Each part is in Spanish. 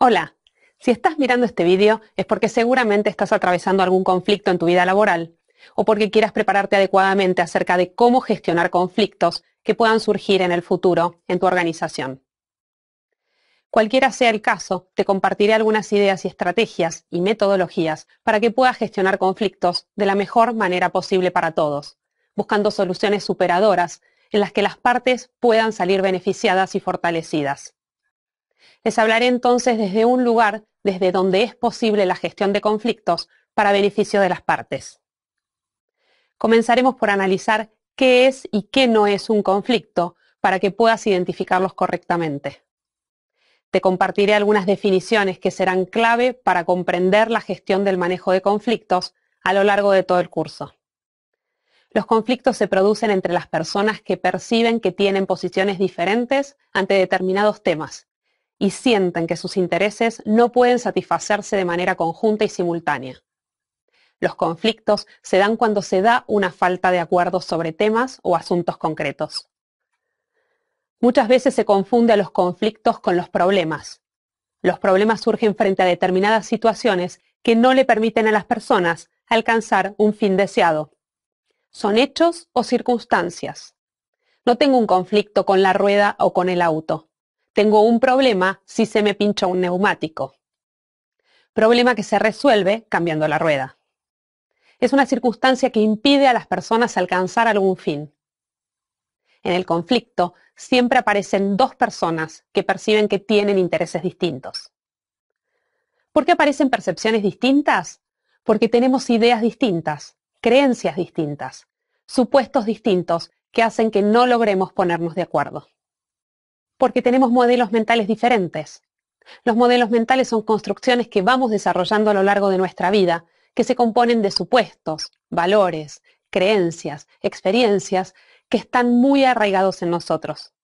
Hola, si estás mirando este vídeo es porque seguramente estás atravesando algún conflicto en tu vida laboral o porque quieras prepararte adecuadamente acerca de cómo gestionar conflictos que puedan surgir en el futuro en tu organización. Cualquiera sea el caso, te compartiré algunas ideas y estrategias y metodologías para que puedas gestionar conflictos de la mejor manera posible para todos, buscando soluciones superadoras en las que las partes puedan salir beneficiadas y fortalecidas. Les hablaré entonces desde un lugar desde donde es posible la gestión de conflictos para beneficio de las partes. Comenzaremos por analizar qué es y qué no es un conflicto para que puedas identificarlos correctamente. Te compartiré algunas definiciones que serán clave para comprender la gestión del manejo de conflictos a lo largo de todo el curso. Los conflictos se producen entre las personas que perciben que tienen posiciones diferentes ante determinados temas y sienten que sus intereses no pueden satisfacerse de manera conjunta y simultánea. Los conflictos se dan cuando se da una falta de acuerdo sobre temas o asuntos concretos. Muchas veces se confunde a los conflictos con los problemas. Los problemas surgen frente a determinadas situaciones que no le permiten a las personas alcanzar un fin deseado. Son hechos o circunstancias. No tengo un conflicto con la rueda o con el auto. Tengo un problema si se me pincha un neumático. Problema que se resuelve cambiando la rueda. Es una circunstancia que impide a las personas alcanzar algún fin. En el conflicto siempre aparecen dos personas que perciben que tienen intereses distintos. ¿Por qué aparecen percepciones distintas? Porque tenemos ideas distintas, creencias distintas, supuestos distintos que hacen que no logremos ponernos de acuerdo porque tenemos modelos mentales diferentes. Los modelos mentales son construcciones que vamos desarrollando a lo largo de nuestra vida, que se componen de supuestos, valores, creencias, experiencias, que están muy arraigados en nosotros,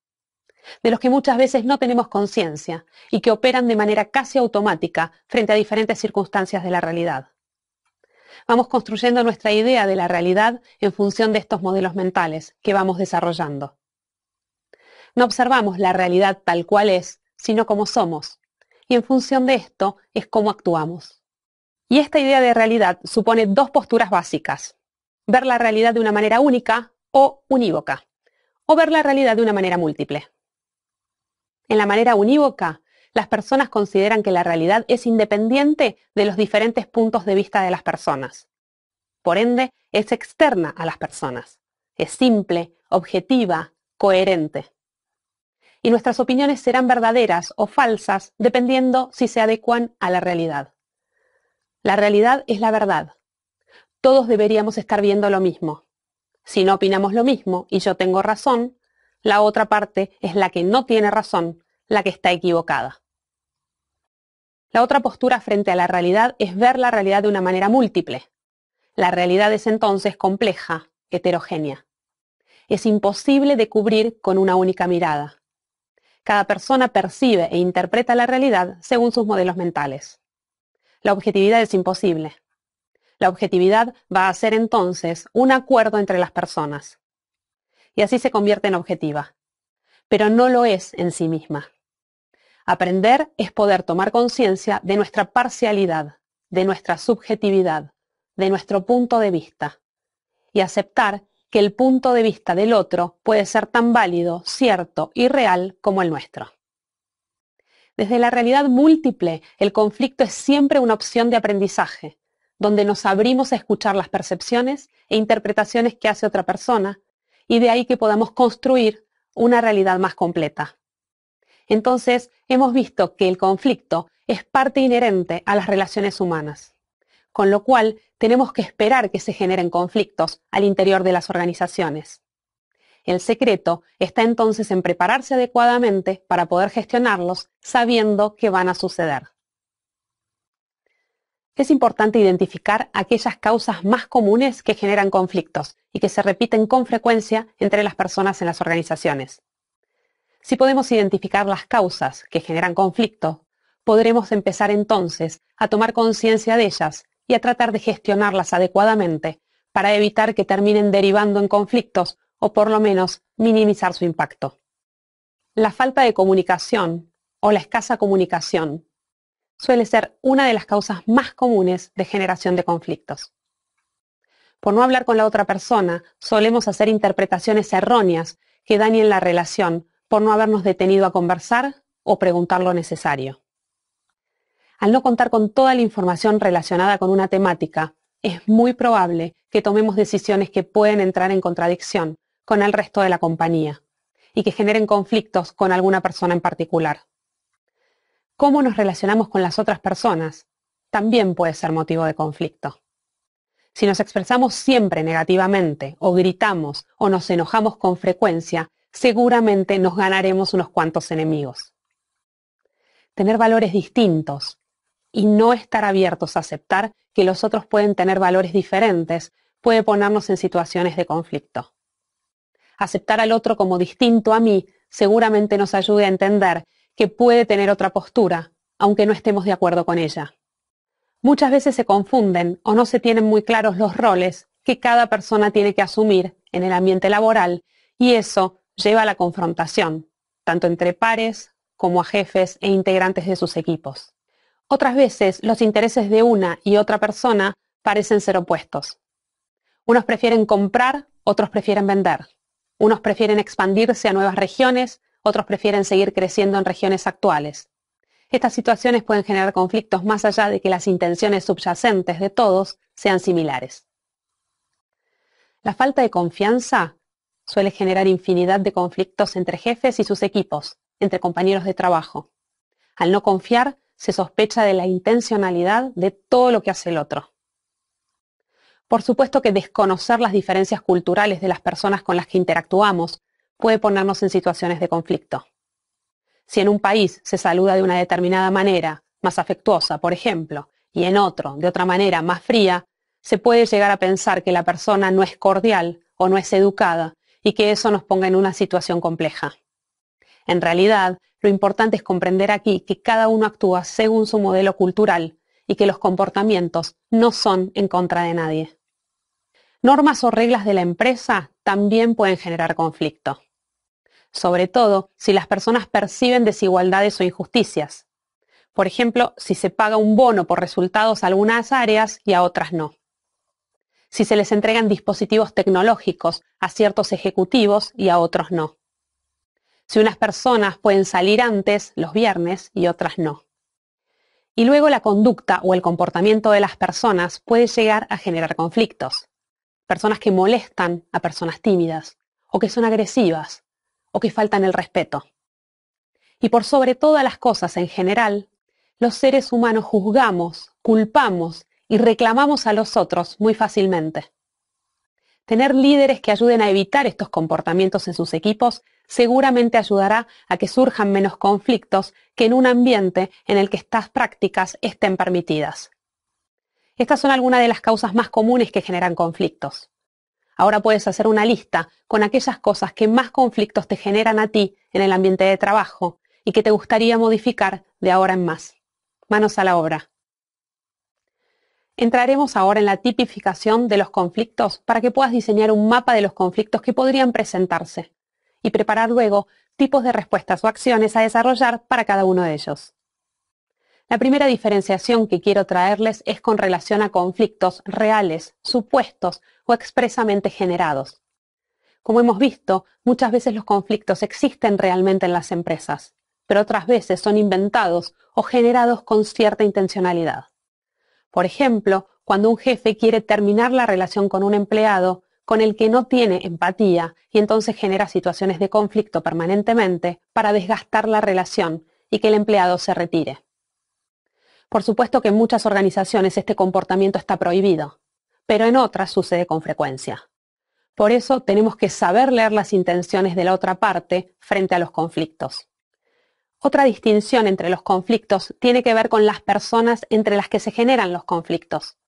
de los que muchas veces no tenemos conciencia y que operan de manera casi automática frente a diferentes circunstancias de la realidad. Vamos construyendo nuestra idea de la realidad en función de estos modelos mentales que vamos desarrollando. No observamos la realidad tal cual es, sino como somos. Y en función de esto es cómo actuamos. Y esta idea de realidad supone dos posturas básicas. Ver la realidad de una manera única o unívoca. O ver la realidad de una manera múltiple. En la manera unívoca, las personas consideran que la realidad es independiente de los diferentes puntos de vista de las personas. Por ende, es externa a las personas. Es simple, objetiva, coherente y nuestras opiniones serán verdaderas o falsas dependiendo si se adecuan a la realidad. La realidad es la verdad. Todos deberíamos estar viendo lo mismo. Si no opinamos lo mismo y yo tengo razón, la otra parte es la que no tiene razón, la que está equivocada. La otra postura frente a la realidad es ver la realidad de una manera múltiple. La realidad es entonces compleja, heterogénea. Es imposible de cubrir con una única mirada cada persona percibe e interpreta la realidad según sus modelos mentales. La objetividad es imposible. La objetividad va a ser entonces un acuerdo entre las personas. Y así se convierte en objetiva. Pero no lo es en sí misma. Aprender es poder tomar conciencia de nuestra parcialidad, de nuestra subjetividad, de nuestro punto de vista. Y aceptar que el punto de vista del otro puede ser tan válido, cierto y real como el nuestro. Desde la realidad múltiple, el conflicto es siempre una opción de aprendizaje, donde nos abrimos a escuchar las percepciones e interpretaciones que hace otra persona, y de ahí que podamos construir una realidad más completa. Entonces, hemos visto que el conflicto es parte inherente a las relaciones humanas con lo cual tenemos que esperar que se generen conflictos al interior de las organizaciones. El secreto está entonces en prepararse adecuadamente para poder gestionarlos sabiendo que van a suceder. Es importante identificar aquellas causas más comunes que generan conflictos y que se repiten con frecuencia entre las personas en las organizaciones. Si podemos identificar las causas que generan conflicto, podremos empezar entonces a tomar conciencia de ellas y a tratar de gestionarlas adecuadamente para evitar que terminen derivando en conflictos o por lo menos minimizar su impacto. La falta de comunicación o la escasa comunicación suele ser una de las causas más comunes de generación de conflictos. Por no hablar con la otra persona, solemos hacer interpretaciones erróneas que dañen la relación por no habernos detenido a conversar o preguntar lo necesario. Al no contar con toda la información relacionada con una temática, es muy probable que tomemos decisiones que pueden entrar en contradicción con el resto de la compañía y que generen conflictos con alguna persona en particular. Cómo nos relacionamos con las otras personas también puede ser motivo de conflicto. Si nos expresamos siempre negativamente o gritamos o nos enojamos con frecuencia, seguramente nos ganaremos unos cuantos enemigos. Tener valores distintos y no estar abiertos a aceptar que los otros pueden tener valores diferentes puede ponernos en situaciones de conflicto. Aceptar al otro como distinto a mí seguramente nos ayude a entender que puede tener otra postura, aunque no estemos de acuerdo con ella. Muchas veces se confunden o no se tienen muy claros los roles que cada persona tiene que asumir en el ambiente laboral y eso lleva a la confrontación, tanto entre pares como a jefes e integrantes de sus equipos. Otras veces los intereses de una y otra persona parecen ser opuestos. Unos prefieren comprar, otros prefieren vender. Unos prefieren expandirse a nuevas regiones, otros prefieren seguir creciendo en regiones actuales. Estas situaciones pueden generar conflictos más allá de que las intenciones subyacentes de todos sean similares. La falta de confianza suele generar infinidad de conflictos entre jefes y sus equipos, entre compañeros de trabajo. Al no confiar, se sospecha de la intencionalidad de todo lo que hace el otro. Por supuesto que desconocer las diferencias culturales de las personas con las que interactuamos puede ponernos en situaciones de conflicto. Si en un país se saluda de una determinada manera, más afectuosa, por ejemplo, y en otro, de otra manera, más fría, se puede llegar a pensar que la persona no es cordial o no es educada y que eso nos ponga en una situación compleja. En realidad, lo importante es comprender aquí que cada uno actúa según su modelo cultural y que los comportamientos no son en contra de nadie. Normas o reglas de la empresa también pueden generar conflicto, sobre todo si las personas perciben desigualdades o injusticias. Por ejemplo, si se paga un bono por resultados a algunas áreas y a otras no. Si se les entregan dispositivos tecnológicos a ciertos ejecutivos y a otros no si unas personas pueden salir antes los viernes y otras no. Y luego la conducta o el comportamiento de las personas puede llegar a generar conflictos. Personas que molestan a personas tímidas, o que son agresivas, o que faltan el respeto. Y por sobre todas las cosas en general, los seres humanos juzgamos, culpamos y reclamamos a los otros muy fácilmente. Tener líderes que ayuden a evitar estos comportamientos en sus equipos seguramente ayudará a que surjan menos conflictos que en un ambiente en el que estas prácticas estén permitidas. Estas son algunas de las causas más comunes que generan conflictos. Ahora puedes hacer una lista con aquellas cosas que más conflictos te generan a ti en el ambiente de trabajo y que te gustaría modificar de ahora en más. Manos a la obra. Entraremos ahora en la tipificación de los conflictos para que puedas diseñar un mapa de los conflictos que podrían presentarse y preparar luego tipos de respuestas o acciones a desarrollar para cada uno de ellos. La primera diferenciación que quiero traerles es con relación a conflictos reales, supuestos o expresamente generados. Como hemos visto, muchas veces los conflictos existen realmente en las empresas, pero otras veces son inventados o generados con cierta intencionalidad. Por ejemplo, cuando un jefe quiere terminar la relación con un empleado, con el que no tiene empatía y entonces genera situaciones de conflicto permanentemente para desgastar la relación y que el empleado se retire. Por supuesto que en muchas organizaciones este comportamiento está prohibido, pero en otras sucede con frecuencia. Por eso tenemos que saber leer las intenciones de la otra parte frente a los conflictos. Otra distinción entre los conflictos tiene que ver con las personas entre las que se generan los conflictos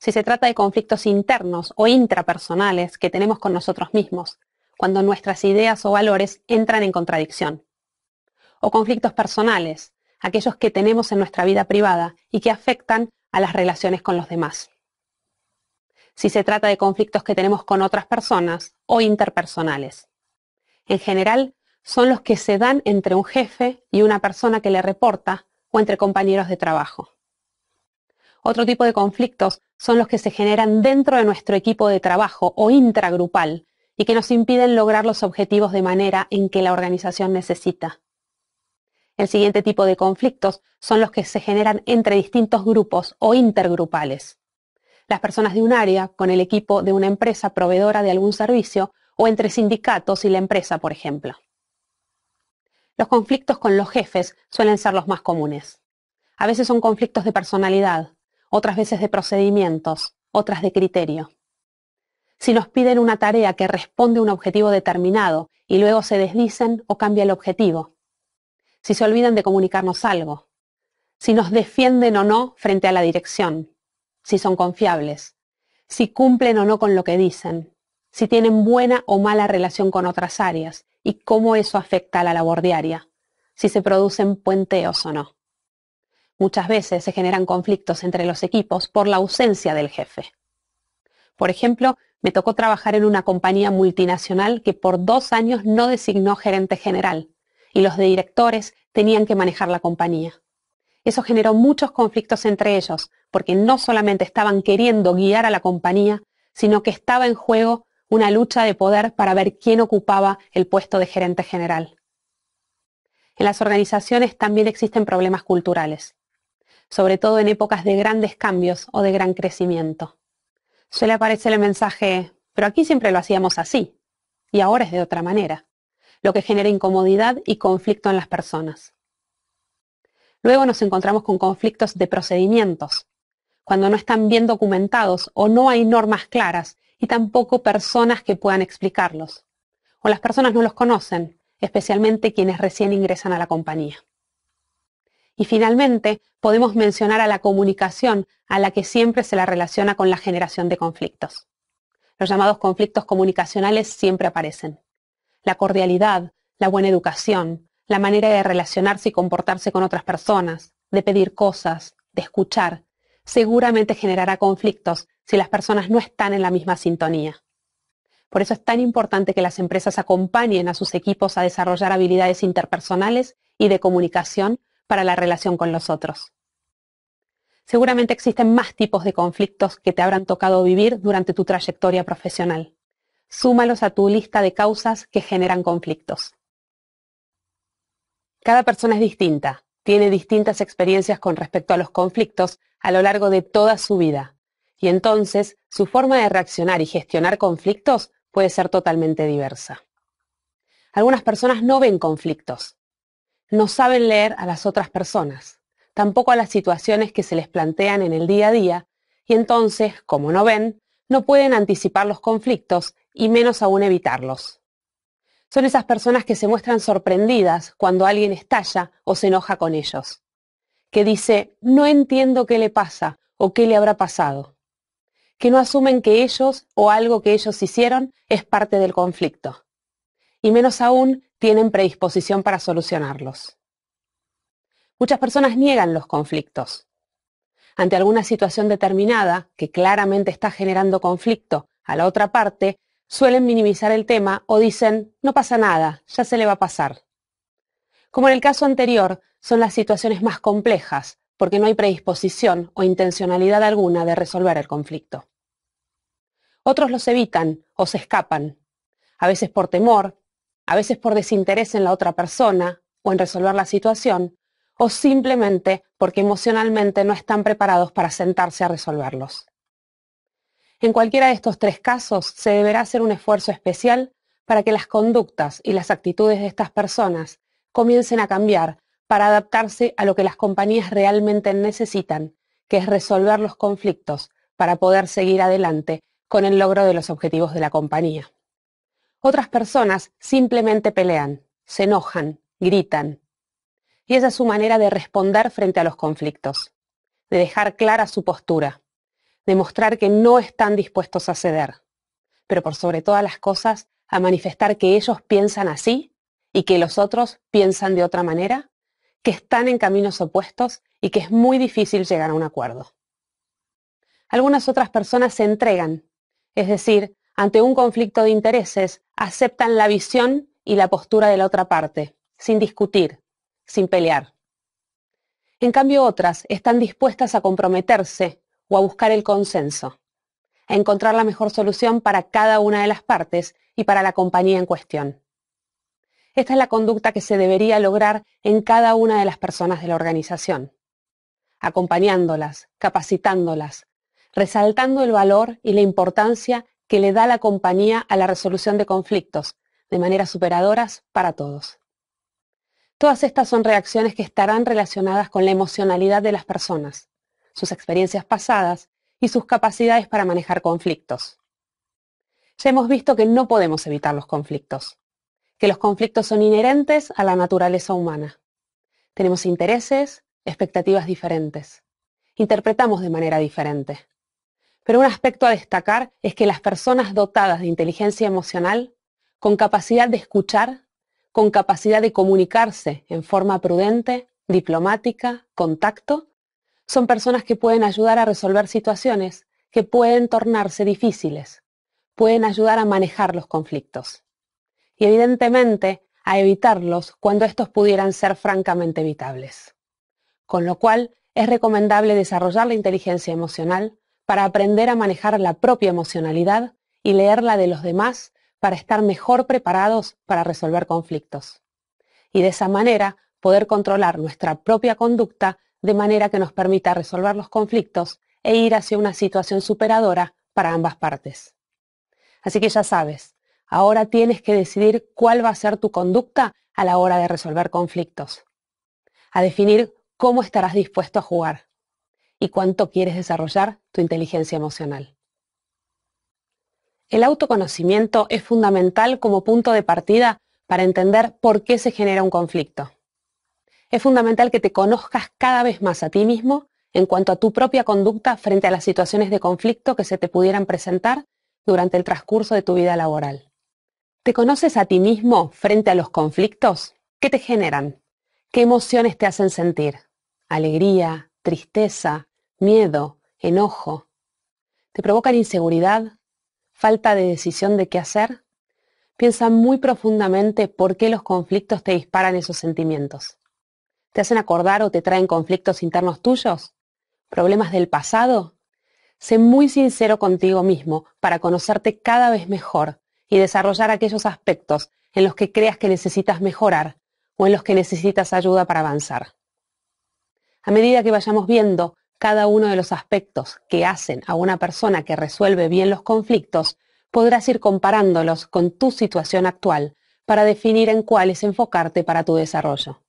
si se trata de conflictos internos o intrapersonales que tenemos con nosotros mismos, cuando nuestras ideas o valores entran en contradicción. O conflictos personales, aquellos que tenemos en nuestra vida privada y que afectan a las relaciones con los demás. Si se trata de conflictos que tenemos con otras personas o interpersonales. En general, son los que se dan entre un jefe y una persona que le reporta o entre compañeros de trabajo. Otro tipo de conflictos son los que se generan dentro de nuestro equipo de trabajo o intragrupal y que nos impiden lograr los objetivos de manera en que la organización necesita. El siguiente tipo de conflictos son los que se generan entre distintos grupos o intergrupales. Las personas de un área con el equipo de una empresa proveedora de algún servicio o entre sindicatos y la empresa, por ejemplo. Los conflictos con los jefes suelen ser los más comunes. A veces son conflictos de personalidad, otras veces de procedimientos, otras de criterio. Si nos piden una tarea que responde a un objetivo determinado y luego se desdicen o cambia el objetivo. Si se olvidan de comunicarnos algo. Si nos defienden o no frente a la dirección. Si son confiables. Si cumplen o no con lo que dicen. Si tienen buena o mala relación con otras áreas y cómo eso afecta a la labor diaria. Si se producen puenteos o no. Muchas veces se generan conflictos entre los equipos por la ausencia del jefe. Por ejemplo, me tocó trabajar en una compañía multinacional que por dos años no designó gerente general y los directores tenían que manejar la compañía. Eso generó muchos conflictos entre ellos, porque no solamente estaban queriendo guiar a la compañía, sino que estaba en juego una lucha de poder para ver quién ocupaba el puesto de gerente general. En las organizaciones también existen problemas culturales sobre todo en épocas de grandes cambios o de gran crecimiento. Suele aparecer el mensaje, pero aquí siempre lo hacíamos así, y ahora es de otra manera, lo que genera incomodidad y conflicto en las personas. Luego nos encontramos con conflictos de procedimientos, cuando no están bien documentados o no hay normas claras y tampoco personas que puedan explicarlos. O las personas no los conocen, especialmente quienes recién ingresan a la compañía. Y finalmente, podemos mencionar a la comunicación, a la que siempre se la relaciona con la generación de conflictos. Los llamados conflictos comunicacionales siempre aparecen. La cordialidad, la buena educación, la manera de relacionarse y comportarse con otras personas, de pedir cosas, de escuchar, seguramente generará conflictos si las personas no están en la misma sintonía. Por eso es tan importante que las empresas acompañen a sus equipos a desarrollar habilidades interpersonales y de comunicación para la relación con los otros. Seguramente existen más tipos de conflictos que te habrán tocado vivir durante tu trayectoria profesional. Súmalos a tu lista de causas que generan conflictos. Cada persona es distinta, tiene distintas experiencias con respecto a los conflictos a lo largo de toda su vida, y entonces su forma de reaccionar y gestionar conflictos puede ser totalmente diversa. Algunas personas no ven conflictos, no saben leer a las otras personas, tampoco a las situaciones que se les plantean en el día a día, y entonces, como no ven, no pueden anticipar los conflictos y menos aún evitarlos. Son esas personas que se muestran sorprendidas cuando alguien estalla o se enoja con ellos, que dice, no entiendo qué le pasa o qué le habrá pasado, que no asumen que ellos o algo que ellos hicieron es parte del conflicto, y menos aún tienen predisposición para solucionarlos. Muchas personas niegan los conflictos. Ante alguna situación determinada, que claramente está generando conflicto a la otra parte, suelen minimizar el tema o dicen, no pasa nada, ya se le va a pasar. Como en el caso anterior, son las situaciones más complejas, porque no hay predisposición o intencionalidad alguna de resolver el conflicto. Otros los evitan o se escapan, a veces por temor, a veces por desinterés en la otra persona o en resolver la situación, o simplemente porque emocionalmente no están preparados para sentarse a resolverlos. En cualquiera de estos tres casos se deberá hacer un esfuerzo especial para que las conductas y las actitudes de estas personas comiencen a cambiar para adaptarse a lo que las compañías realmente necesitan, que es resolver los conflictos para poder seguir adelante con el logro de los objetivos de la compañía. Otras personas simplemente pelean, se enojan, gritan. Y esa es su manera de responder frente a los conflictos, de dejar clara su postura, de mostrar que no están dispuestos a ceder, pero por sobre todas las cosas a manifestar que ellos piensan así y que los otros piensan de otra manera, que están en caminos opuestos y que es muy difícil llegar a un acuerdo. Algunas otras personas se entregan, es decir, ante un conflicto de intereses, aceptan la visión y la postura de la otra parte, sin discutir, sin pelear. En cambio, otras están dispuestas a comprometerse o a buscar el consenso, a encontrar la mejor solución para cada una de las partes y para la compañía en cuestión. Esta es la conducta que se debería lograr en cada una de las personas de la organización, acompañándolas, capacitándolas, resaltando el valor y la importancia que le da la compañía a la resolución de conflictos, de maneras superadoras para todos. Todas estas son reacciones que estarán relacionadas con la emocionalidad de las personas, sus experiencias pasadas y sus capacidades para manejar conflictos. Ya hemos visto que no podemos evitar los conflictos, que los conflictos son inherentes a la naturaleza humana. Tenemos intereses, expectativas diferentes. Interpretamos de manera diferente. Pero un aspecto a destacar es que las personas dotadas de inteligencia emocional, con capacidad de escuchar, con capacidad de comunicarse en forma prudente, diplomática, contacto, son personas que pueden ayudar a resolver situaciones que pueden tornarse difíciles, pueden ayudar a manejar los conflictos y evidentemente a evitarlos cuando estos pudieran ser francamente evitables. Con lo cual, es recomendable desarrollar la inteligencia emocional para aprender a manejar la propia emocionalidad y leer la de los demás para estar mejor preparados para resolver conflictos. Y de esa manera poder controlar nuestra propia conducta de manera que nos permita resolver los conflictos e ir hacia una situación superadora para ambas partes. Así que ya sabes, ahora tienes que decidir cuál va a ser tu conducta a la hora de resolver conflictos, a definir cómo estarás dispuesto a jugar y cuánto quieres desarrollar tu inteligencia emocional. El autoconocimiento es fundamental como punto de partida para entender por qué se genera un conflicto. Es fundamental que te conozcas cada vez más a ti mismo en cuanto a tu propia conducta frente a las situaciones de conflicto que se te pudieran presentar durante el transcurso de tu vida laboral. ¿Te conoces a ti mismo frente a los conflictos? ¿Qué te generan? ¿Qué emociones te hacen sentir? Alegría, tristeza, miedo, enojo? ¿Te provocan inseguridad? ¿Falta de decisión de qué hacer? Piensa muy profundamente por qué los conflictos te disparan esos sentimientos. ¿Te hacen acordar o te traen conflictos internos tuyos? ¿Problemas del pasado? Sé muy sincero contigo mismo para conocerte cada vez mejor y desarrollar aquellos aspectos en los que creas que necesitas mejorar o en los que necesitas ayuda para avanzar. A medida que vayamos viendo cada uno de los aspectos que hacen a una persona que resuelve bien los conflictos, podrás ir comparándolos con tu situación actual para definir en es enfocarte para tu desarrollo.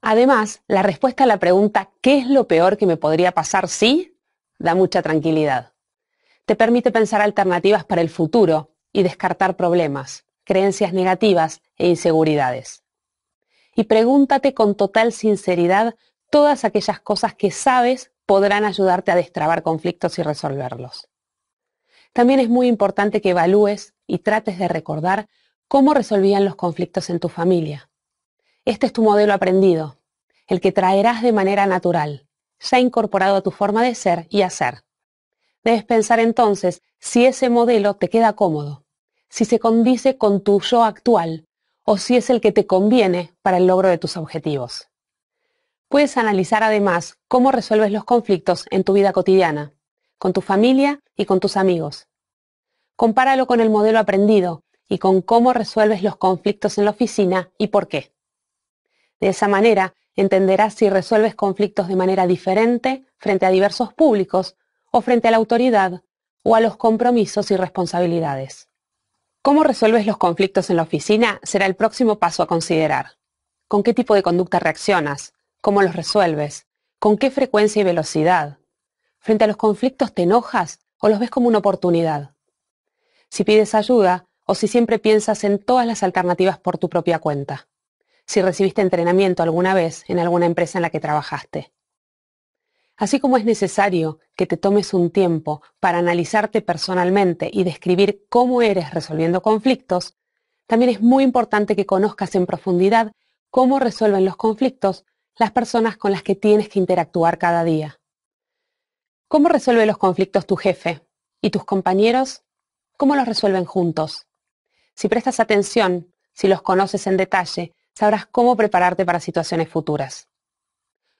Además, la respuesta a la pregunta ¿qué es lo peor que me podría pasar si? da mucha tranquilidad. Te permite pensar alternativas para el futuro y descartar problemas, creencias negativas e inseguridades. Y pregúntate con total sinceridad todas aquellas cosas que sabes podrán ayudarte a destrabar conflictos y resolverlos. También es muy importante que evalúes y trates de recordar cómo resolvían los conflictos en tu familia. Este es tu modelo aprendido, el que traerás de manera natural, ya incorporado a tu forma de ser y hacer. Debes pensar entonces si ese modelo te queda cómodo, si se condice con tu yo actual o si es el que te conviene para el logro de tus objetivos. Puedes analizar además cómo resuelves los conflictos en tu vida cotidiana, con tu familia y con tus amigos. Compáralo con el modelo aprendido y con cómo resuelves los conflictos en la oficina y por qué. De esa manera, entenderás si resuelves conflictos de manera diferente frente a diversos públicos o frente a la autoridad o a los compromisos y responsabilidades. Cómo resuelves los conflictos en la oficina será el próximo paso a considerar. ¿Con qué tipo de conducta reaccionas? ¿Cómo los resuelves? ¿Con qué frecuencia y velocidad? ¿Frente a los conflictos te enojas o los ves como una oportunidad? Si pides ayuda o si siempre piensas en todas las alternativas por tu propia cuenta. Si recibiste entrenamiento alguna vez en alguna empresa en la que trabajaste. Así como es necesario que te tomes un tiempo para analizarte personalmente y describir cómo eres resolviendo conflictos, también es muy importante que conozcas en profundidad cómo resuelven los conflictos las personas con las que tienes que interactuar cada día. ¿Cómo resuelve los conflictos tu jefe? ¿Y tus compañeros? ¿Cómo los resuelven juntos? Si prestas atención, si los conoces en detalle, sabrás cómo prepararte para situaciones futuras.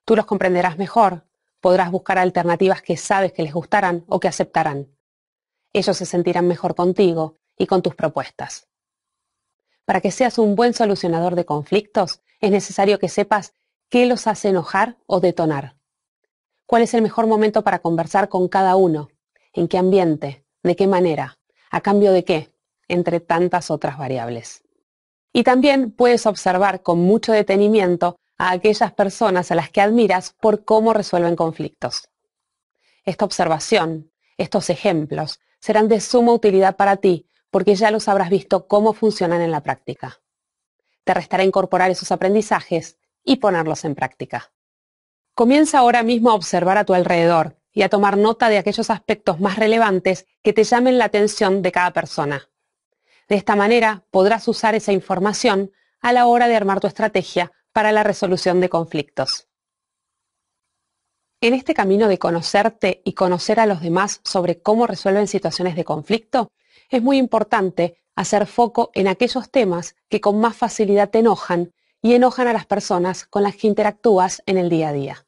Tú los comprenderás mejor, podrás buscar alternativas que sabes que les gustarán o que aceptarán. Ellos se sentirán mejor contigo y con tus propuestas. Para que seas un buen solucionador de conflictos, es necesario que sepas ¿Qué los hace enojar o detonar? ¿Cuál es el mejor momento para conversar con cada uno? ¿En qué ambiente? ¿De qué manera? ¿A cambio de qué? Entre tantas otras variables. Y también puedes observar con mucho detenimiento a aquellas personas a las que admiras por cómo resuelven conflictos. Esta observación, estos ejemplos, serán de suma utilidad para ti porque ya los habrás visto cómo funcionan en la práctica. Te restará incorporar esos aprendizajes y ponerlos en práctica. Comienza ahora mismo a observar a tu alrededor y a tomar nota de aquellos aspectos más relevantes que te llamen la atención de cada persona. De esta manera podrás usar esa información a la hora de armar tu estrategia para la resolución de conflictos. En este camino de conocerte y conocer a los demás sobre cómo resuelven situaciones de conflicto, es muy importante hacer foco en aquellos temas que con más facilidad te enojan y enojan a las personas con las que interactúas en el día a día.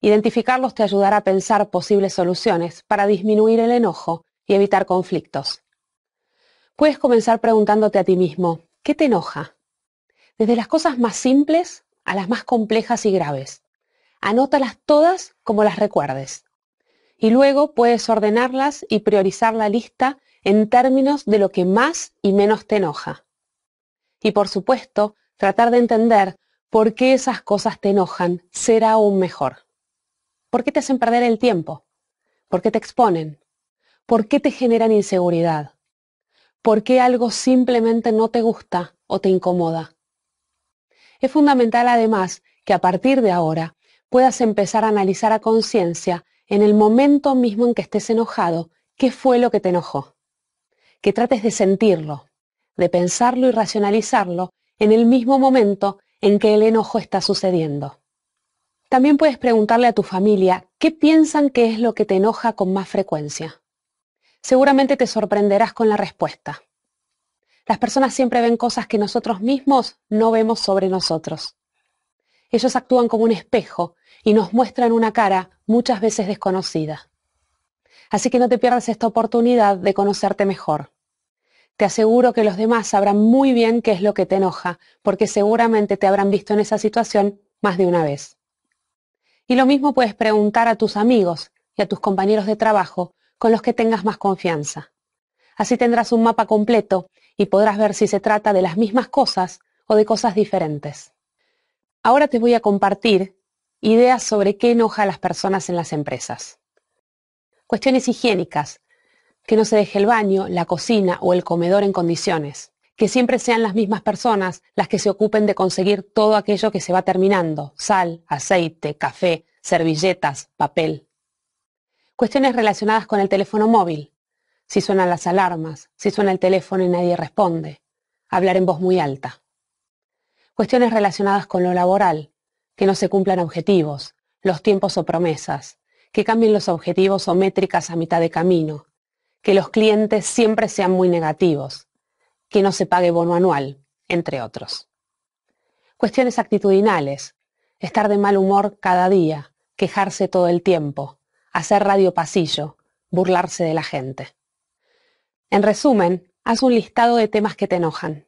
Identificarlos te ayudará a pensar posibles soluciones para disminuir el enojo y evitar conflictos. Puedes comenzar preguntándote a ti mismo, ¿qué te enoja? Desde las cosas más simples a las más complejas y graves. Anótalas todas como las recuerdes. Y luego puedes ordenarlas y priorizar la lista en términos de lo que más y menos te enoja. Y por supuesto, tratar de entender por qué esas cosas te enojan, será aún mejor. ¿Por qué te hacen perder el tiempo? ¿Por qué te exponen? ¿Por qué te generan inseguridad? ¿Por qué algo simplemente no te gusta o te incomoda? Es fundamental además que a partir de ahora puedas empezar a analizar a conciencia en el momento mismo en que estés enojado qué fue lo que te enojó. Que trates de sentirlo, de pensarlo y racionalizarlo en el mismo momento en que el enojo está sucediendo. También puedes preguntarle a tu familia qué piensan que es lo que te enoja con más frecuencia. Seguramente te sorprenderás con la respuesta. Las personas siempre ven cosas que nosotros mismos no vemos sobre nosotros. Ellos actúan como un espejo y nos muestran una cara muchas veces desconocida. Así que no te pierdas esta oportunidad de conocerte mejor te aseguro que los demás sabrán muy bien qué es lo que te enoja, porque seguramente te habrán visto en esa situación más de una vez. Y lo mismo puedes preguntar a tus amigos y a tus compañeros de trabajo con los que tengas más confianza. Así tendrás un mapa completo y podrás ver si se trata de las mismas cosas o de cosas diferentes. Ahora te voy a compartir ideas sobre qué enoja a las personas en las empresas. Cuestiones higiénicas, que no se deje el baño, la cocina o el comedor en condiciones, que siempre sean las mismas personas las que se ocupen de conseguir todo aquello que se va terminando, sal, aceite, café, servilletas, papel. Cuestiones relacionadas con el teléfono móvil. Si suenan las alarmas, si suena el teléfono y nadie responde. Hablar en voz muy alta. Cuestiones relacionadas con lo laboral. Que no se cumplan objetivos, los tiempos o promesas. Que cambien los objetivos o métricas a mitad de camino que los clientes siempre sean muy negativos, que no se pague bono anual, entre otros. Cuestiones actitudinales, estar de mal humor cada día, quejarse todo el tiempo, hacer radio pasillo, burlarse de la gente. En resumen, haz un listado de temas que te enojan.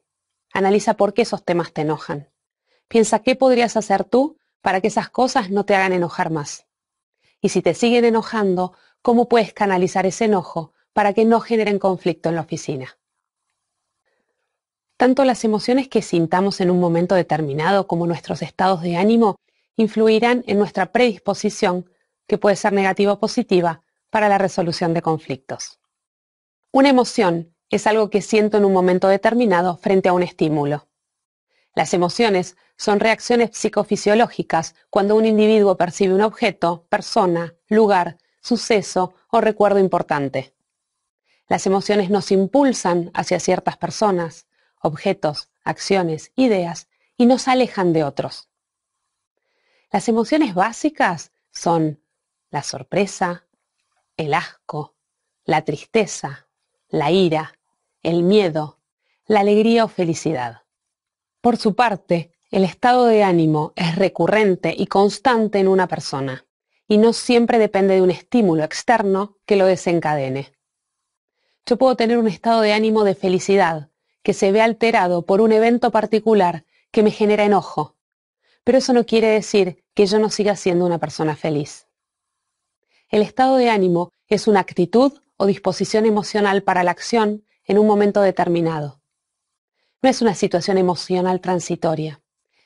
Analiza por qué esos temas te enojan. Piensa qué podrías hacer tú para que esas cosas no te hagan enojar más. Y si te siguen enojando, ¿cómo puedes canalizar ese enojo para que no generen conflicto en la oficina. Tanto las emociones que sintamos en un momento determinado como nuestros estados de ánimo influirán en nuestra predisposición, que puede ser negativa o positiva, para la resolución de conflictos. Una emoción es algo que siento en un momento determinado frente a un estímulo. Las emociones son reacciones psicofisiológicas cuando un individuo percibe un objeto, persona, lugar, suceso o recuerdo importante. Las emociones nos impulsan hacia ciertas personas, objetos, acciones, ideas y nos alejan de otros. Las emociones básicas son la sorpresa, el asco, la tristeza, la ira, el miedo, la alegría o felicidad. Por su parte, el estado de ánimo es recurrente y constante en una persona y no siempre depende de un estímulo externo que lo desencadene. Yo puedo tener un estado de ánimo de felicidad, que se ve alterado por un evento particular que me genera enojo. Pero eso no quiere decir que yo no siga siendo una persona feliz. El estado de ánimo es una actitud o disposición emocional para la acción en un momento determinado. No es una situación emocional transitoria.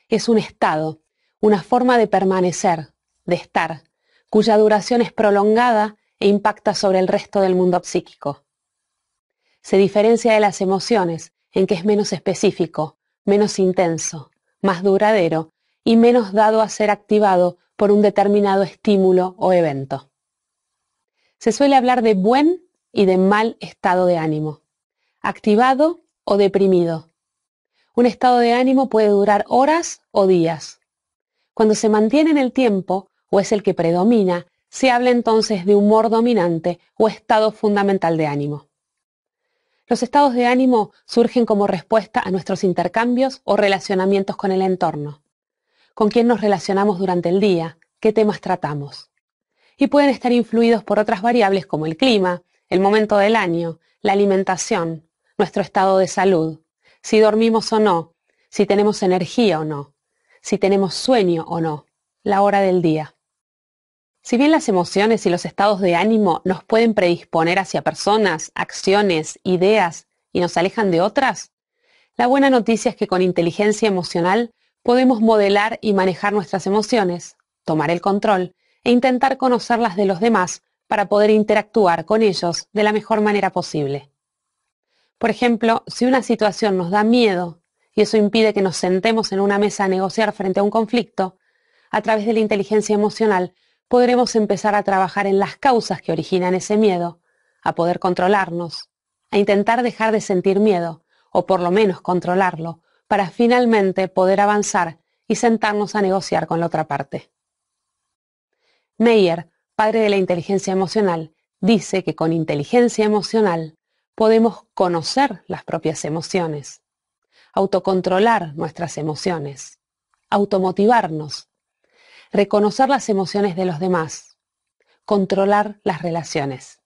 Es un estado, una forma de permanecer, de estar, cuya duración es prolongada e impacta sobre el resto del mundo psíquico se diferencia de las emociones, en que es menos específico, menos intenso, más duradero y menos dado a ser activado por un determinado estímulo o evento. Se suele hablar de buen y de mal estado de ánimo, activado o deprimido. Un estado de ánimo puede durar horas o días. Cuando se mantiene en el tiempo, o es el que predomina, se habla entonces de humor dominante o estado fundamental de ánimo. Los estados de ánimo surgen como respuesta a nuestros intercambios o relacionamientos con el entorno. Con quién nos relacionamos durante el día, qué temas tratamos. Y pueden estar influidos por otras variables como el clima, el momento del año, la alimentación, nuestro estado de salud, si dormimos o no, si tenemos energía o no, si tenemos sueño o no, la hora del día. Si bien las emociones y los estados de ánimo nos pueden predisponer hacia personas, acciones, ideas y nos alejan de otras, la buena noticia es que con inteligencia emocional podemos modelar y manejar nuestras emociones, tomar el control e intentar conocer las de los demás para poder interactuar con ellos de la mejor manera posible. Por ejemplo, si una situación nos da miedo y eso impide que nos sentemos en una mesa a negociar frente a un conflicto, a través de la inteligencia emocional podremos empezar a trabajar en las causas que originan ese miedo, a poder controlarnos, a intentar dejar de sentir miedo, o por lo menos controlarlo, para finalmente poder avanzar y sentarnos a negociar con la otra parte. Meyer, padre de la inteligencia emocional, dice que con inteligencia emocional podemos conocer las propias emociones, autocontrolar nuestras emociones, automotivarnos, reconocer las emociones de los demás, controlar las relaciones.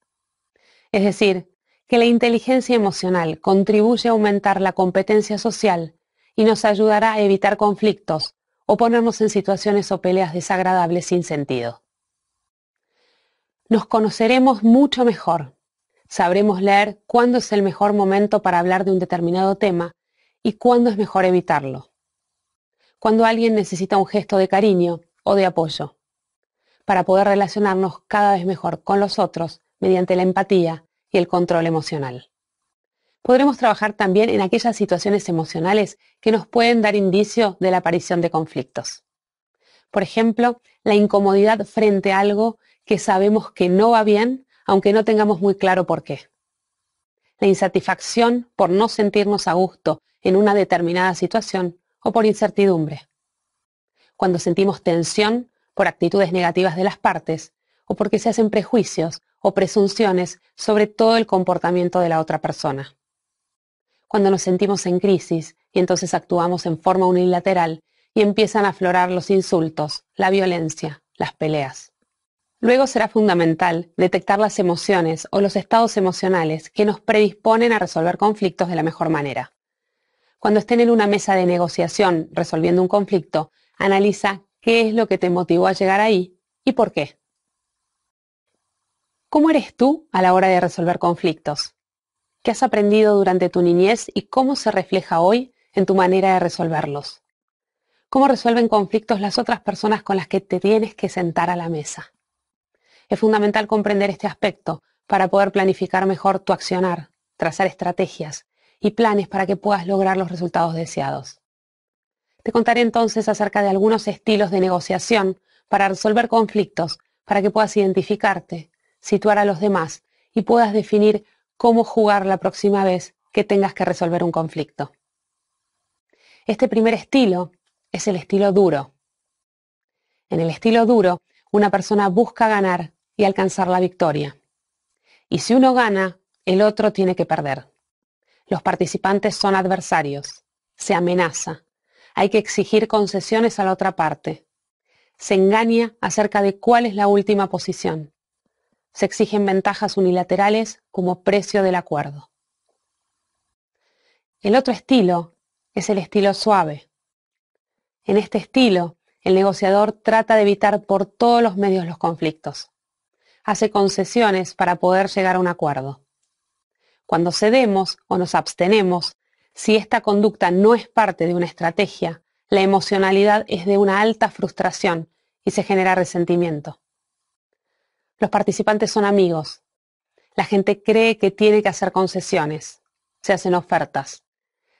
Es decir, que la inteligencia emocional contribuye a aumentar la competencia social y nos ayudará a evitar conflictos o ponernos en situaciones o peleas desagradables sin sentido. Nos conoceremos mucho mejor, sabremos leer cuándo es el mejor momento para hablar de un determinado tema y cuándo es mejor evitarlo. Cuando alguien necesita un gesto de cariño, o de apoyo, para poder relacionarnos cada vez mejor con los otros mediante la empatía y el control emocional. Podremos trabajar también en aquellas situaciones emocionales que nos pueden dar indicio de la aparición de conflictos. Por ejemplo, la incomodidad frente a algo que sabemos que no va bien, aunque no tengamos muy claro por qué. La insatisfacción por no sentirnos a gusto en una determinada situación o por incertidumbre cuando sentimos tensión por actitudes negativas de las partes o porque se hacen prejuicios o presunciones sobre todo el comportamiento de la otra persona. Cuando nos sentimos en crisis y entonces actuamos en forma unilateral y empiezan a aflorar los insultos, la violencia, las peleas. Luego será fundamental detectar las emociones o los estados emocionales que nos predisponen a resolver conflictos de la mejor manera. Cuando estén en una mesa de negociación resolviendo un conflicto, Analiza qué es lo que te motivó a llegar ahí y por qué. ¿Cómo eres tú a la hora de resolver conflictos? ¿Qué has aprendido durante tu niñez y cómo se refleja hoy en tu manera de resolverlos? ¿Cómo resuelven conflictos las otras personas con las que te tienes que sentar a la mesa? Es fundamental comprender este aspecto para poder planificar mejor tu accionar, trazar estrategias y planes para que puedas lograr los resultados deseados. Te contaré entonces acerca de algunos estilos de negociación para resolver conflictos, para que puedas identificarte, situar a los demás y puedas definir cómo jugar la próxima vez que tengas que resolver un conflicto. Este primer estilo es el estilo duro. En el estilo duro, una persona busca ganar y alcanzar la victoria. Y si uno gana, el otro tiene que perder. Los participantes son adversarios. Se amenaza, hay que exigir concesiones a la otra parte. Se engaña acerca de cuál es la última posición. Se exigen ventajas unilaterales como precio del acuerdo. El otro estilo es el estilo suave. En este estilo, el negociador trata de evitar por todos los medios los conflictos. Hace concesiones para poder llegar a un acuerdo. Cuando cedemos o nos abstenemos, si esta conducta no es parte de una estrategia, la emocionalidad es de una alta frustración y se genera resentimiento. Los participantes son amigos. La gente cree que tiene que hacer concesiones. Se hacen ofertas.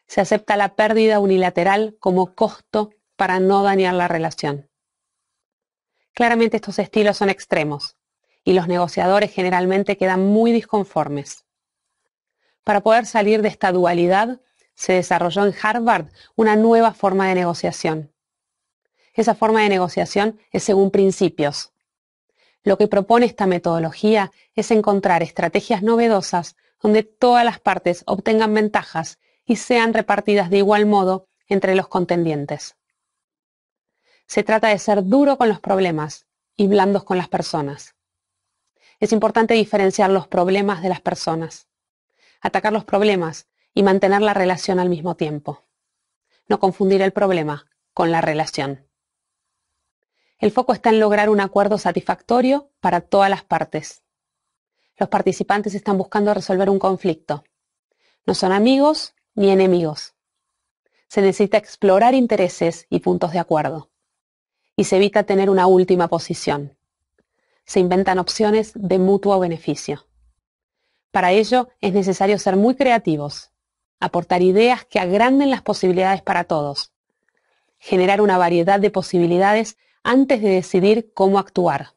Se acepta la pérdida unilateral como costo para no dañar la relación. Claramente estos estilos son extremos y los negociadores generalmente quedan muy disconformes. Para poder salir de esta dualidad, se desarrolló en Harvard una nueva forma de negociación. Esa forma de negociación es según principios. Lo que propone esta metodología es encontrar estrategias novedosas donde todas las partes obtengan ventajas y sean repartidas de igual modo entre los contendientes. Se trata de ser duro con los problemas y blandos con las personas. Es importante diferenciar los problemas de las personas. Atacar los problemas y mantener la relación al mismo tiempo. No confundir el problema con la relación. El foco está en lograr un acuerdo satisfactorio para todas las partes. Los participantes están buscando resolver un conflicto. No son amigos ni enemigos. Se necesita explorar intereses y puntos de acuerdo. Y se evita tener una última posición. Se inventan opciones de mutuo beneficio. Para ello es necesario ser muy creativos aportar ideas que agranden las posibilidades para todos, generar una variedad de posibilidades antes de decidir cómo actuar.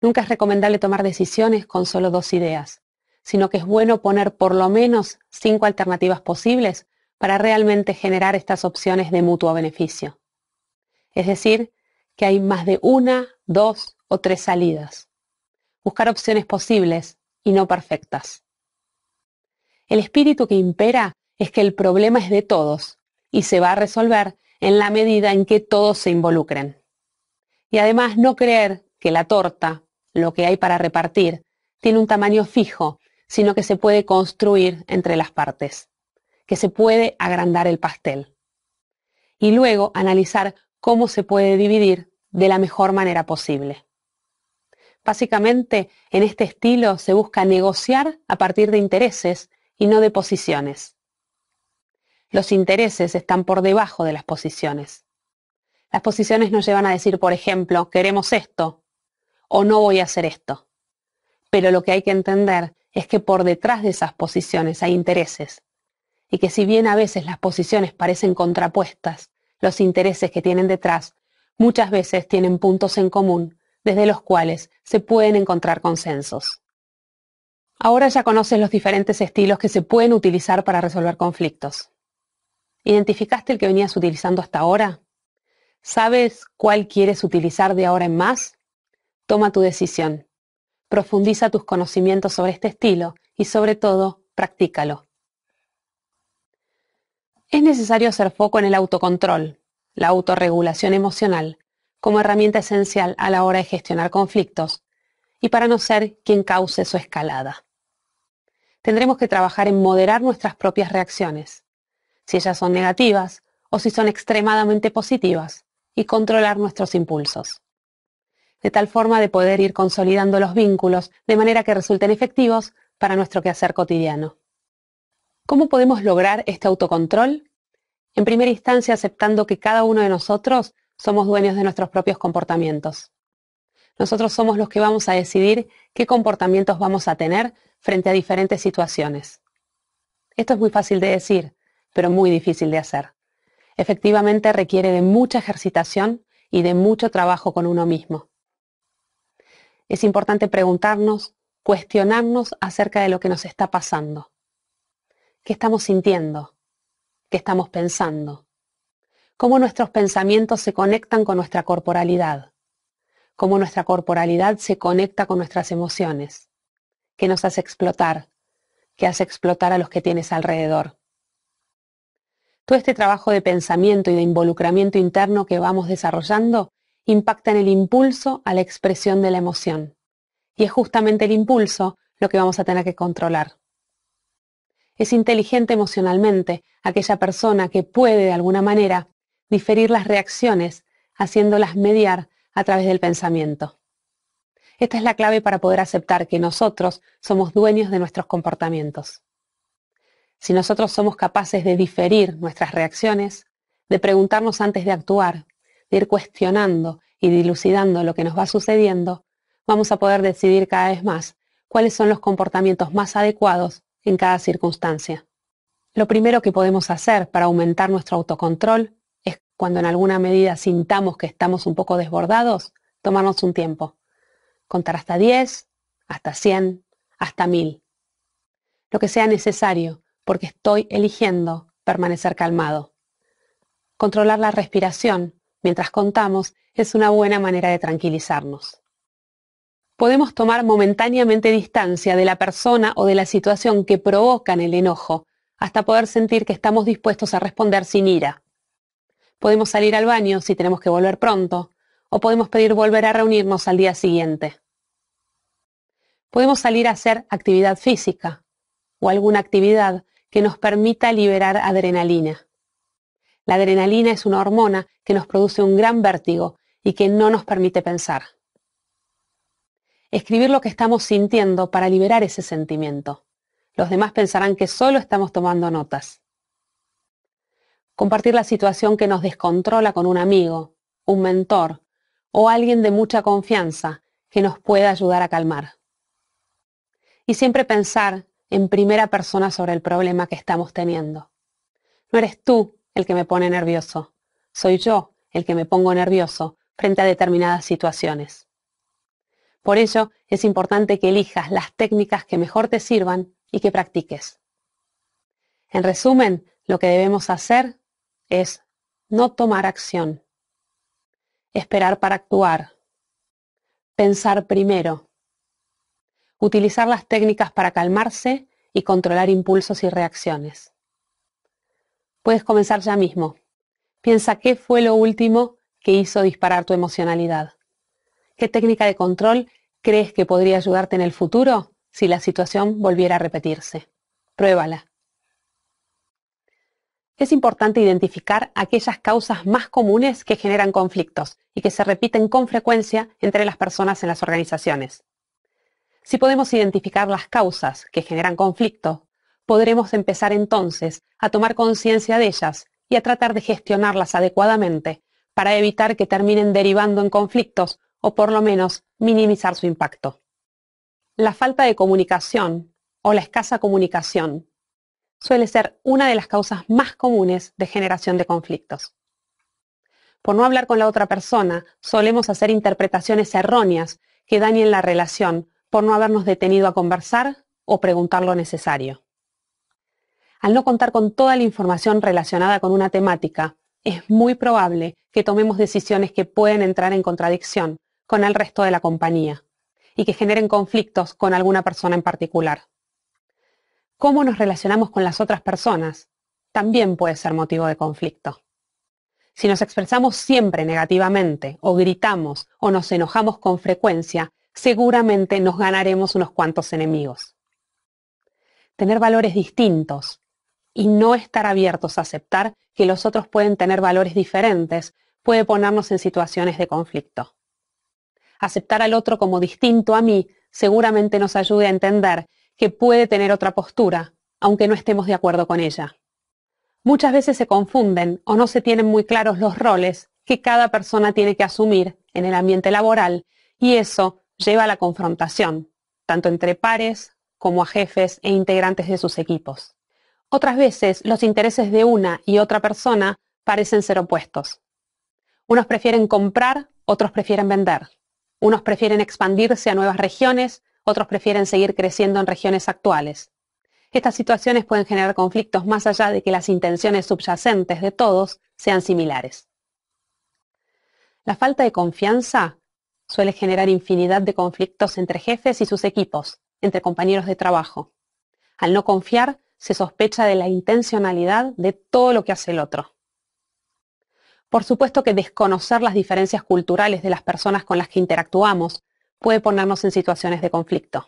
Nunca es recomendable tomar decisiones con solo dos ideas, sino que es bueno poner por lo menos cinco alternativas posibles para realmente generar estas opciones de mutuo beneficio. Es decir, que hay más de una, dos o tres salidas. Buscar opciones posibles y no perfectas. El espíritu que impera es que el problema es de todos y se va a resolver en la medida en que todos se involucren. Y además no creer que la torta, lo que hay para repartir, tiene un tamaño fijo, sino que se puede construir entre las partes, que se puede agrandar el pastel. Y luego analizar cómo se puede dividir de la mejor manera posible. Básicamente, en este estilo se busca negociar a partir de intereses y no de posiciones. Los intereses están por debajo de las posiciones. Las posiciones nos llevan a decir, por ejemplo, queremos esto o no voy a hacer esto. Pero lo que hay que entender es que por detrás de esas posiciones hay intereses y que si bien a veces las posiciones parecen contrapuestas, los intereses que tienen detrás muchas veces tienen puntos en común desde los cuales se pueden encontrar consensos. Ahora ya conoces los diferentes estilos que se pueden utilizar para resolver conflictos. ¿Identificaste el que venías utilizando hasta ahora? ¿Sabes cuál quieres utilizar de ahora en más? Toma tu decisión. Profundiza tus conocimientos sobre este estilo y sobre todo, practícalo. Es necesario hacer foco en el autocontrol, la autorregulación emocional, como herramienta esencial a la hora de gestionar conflictos y para no ser quien cause su escalada. Tendremos que trabajar en moderar nuestras propias reacciones, si ellas son negativas o si son extremadamente positivas, y controlar nuestros impulsos. De tal forma de poder ir consolidando los vínculos de manera que resulten efectivos para nuestro quehacer cotidiano. ¿Cómo podemos lograr este autocontrol? En primera instancia aceptando que cada uno de nosotros somos dueños de nuestros propios comportamientos nosotros somos los que vamos a decidir qué comportamientos vamos a tener frente a diferentes situaciones. Esto es muy fácil de decir, pero muy difícil de hacer. Efectivamente requiere de mucha ejercitación y de mucho trabajo con uno mismo. Es importante preguntarnos, cuestionarnos acerca de lo que nos está pasando. ¿Qué estamos sintiendo? ¿Qué estamos pensando? ¿Cómo nuestros pensamientos se conectan con nuestra corporalidad? cómo nuestra corporalidad se conecta con nuestras emociones, que nos hace explotar, que hace explotar a los que tienes alrededor. Todo este trabajo de pensamiento y de involucramiento interno que vamos desarrollando impacta en el impulso a la expresión de la emoción. Y es justamente el impulso lo que vamos a tener que controlar. Es inteligente emocionalmente aquella persona que puede de alguna manera diferir las reacciones, haciéndolas mediar a través del pensamiento. Esta es la clave para poder aceptar que nosotros somos dueños de nuestros comportamientos. Si nosotros somos capaces de diferir nuestras reacciones, de preguntarnos antes de actuar, de ir cuestionando y dilucidando lo que nos va sucediendo, vamos a poder decidir cada vez más cuáles son los comportamientos más adecuados en cada circunstancia. Lo primero que podemos hacer para aumentar nuestro autocontrol cuando en alguna medida sintamos que estamos un poco desbordados, tomarnos un tiempo. Contar hasta 10, hasta 100, hasta 1000. Lo que sea necesario, porque estoy eligiendo permanecer calmado. Controlar la respiración mientras contamos es una buena manera de tranquilizarnos. Podemos tomar momentáneamente distancia de la persona o de la situación que provocan el enojo, hasta poder sentir que estamos dispuestos a responder sin ira Podemos salir al baño si tenemos que volver pronto, o podemos pedir volver a reunirnos al día siguiente. Podemos salir a hacer actividad física o alguna actividad que nos permita liberar adrenalina. La adrenalina es una hormona que nos produce un gran vértigo y que no nos permite pensar. Escribir lo que estamos sintiendo para liberar ese sentimiento. Los demás pensarán que solo estamos tomando notas compartir la situación que nos descontrola con un amigo, un mentor o alguien de mucha confianza que nos pueda ayudar a calmar. Y siempre pensar en primera persona sobre el problema que estamos teniendo. No eres tú el que me pone nervioso, soy yo el que me pongo nervioso frente a determinadas situaciones. Por ello, es importante que elijas las técnicas que mejor te sirvan y que practiques. En resumen, lo que debemos hacer es no tomar acción, esperar para actuar, pensar primero, utilizar las técnicas para calmarse y controlar impulsos y reacciones. Puedes comenzar ya mismo. Piensa qué fue lo último que hizo disparar tu emocionalidad. ¿Qué técnica de control crees que podría ayudarte en el futuro si la situación volviera a repetirse? Pruébala. Es importante identificar aquellas causas más comunes que generan conflictos y que se repiten con frecuencia entre las personas en las organizaciones. Si podemos identificar las causas que generan conflicto, podremos empezar entonces a tomar conciencia de ellas y a tratar de gestionarlas adecuadamente para evitar que terminen derivando en conflictos o por lo menos minimizar su impacto. La falta de comunicación o la escasa comunicación suele ser una de las causas más comunes de generación de conflictos. Por no hablar con la otra persona, solemos hacer interpretaciones erróneas que dañen la relación por no habernos detenido a conversar o preguntar lo necesario. Al no contar con toda la información relacionada con una temática, es muy probable que tomemos decisiones que pueden entrar en contradicción con el resto de la compañía y que generen conflictos con alguna persona en particular cómo nos relacionamos con las otras personas también puede ser motivo de conflicto. Si nos expresamos siempre negativamente, o gritamos, o nos enojamos con frecuencia, seguramente nos ganaremos unos cuantos enemigos. Tener valores distintos y no estar abiertos a aceptar que los otros pueden tener valores diferentes puede ponernos en situaciones de conflicto. Aceptar al otro como distinto a mí seguramente nos ayude a entender que puede tener otra postura, aunque no estemos de acuerdo con ella. Muchas veces se confunden o no se tienen muy claros los roles que cada persona tiene que asumir en el ambiente laboral y eso lleva a la confrontación, tanto entre pares como a jefes e integrantes de sus equipos. Otras veces los intereses de una y otra persona parecen ser opuestos. Unos prefieren comprar, otros prefieren vender. Unos prefieren expandirse a nuevas regiones, otros prefieren seguir creciendo en regiones actuales. Estas situaciones pueden generar conflictos más allá de que las intenciones subyacentes de todos sean similares. La falta de confianza suele generar infinidad de conflictos entre jefes y sus equipos, entre compañeros de trabajo. Al no confiar, se sospecha de la intencionalidad de todo lo que hace el otro. Por supuesto que desconocer las diferencias culturales de las personas con las que interactuamos puede ponernos en situaciones de conflicto.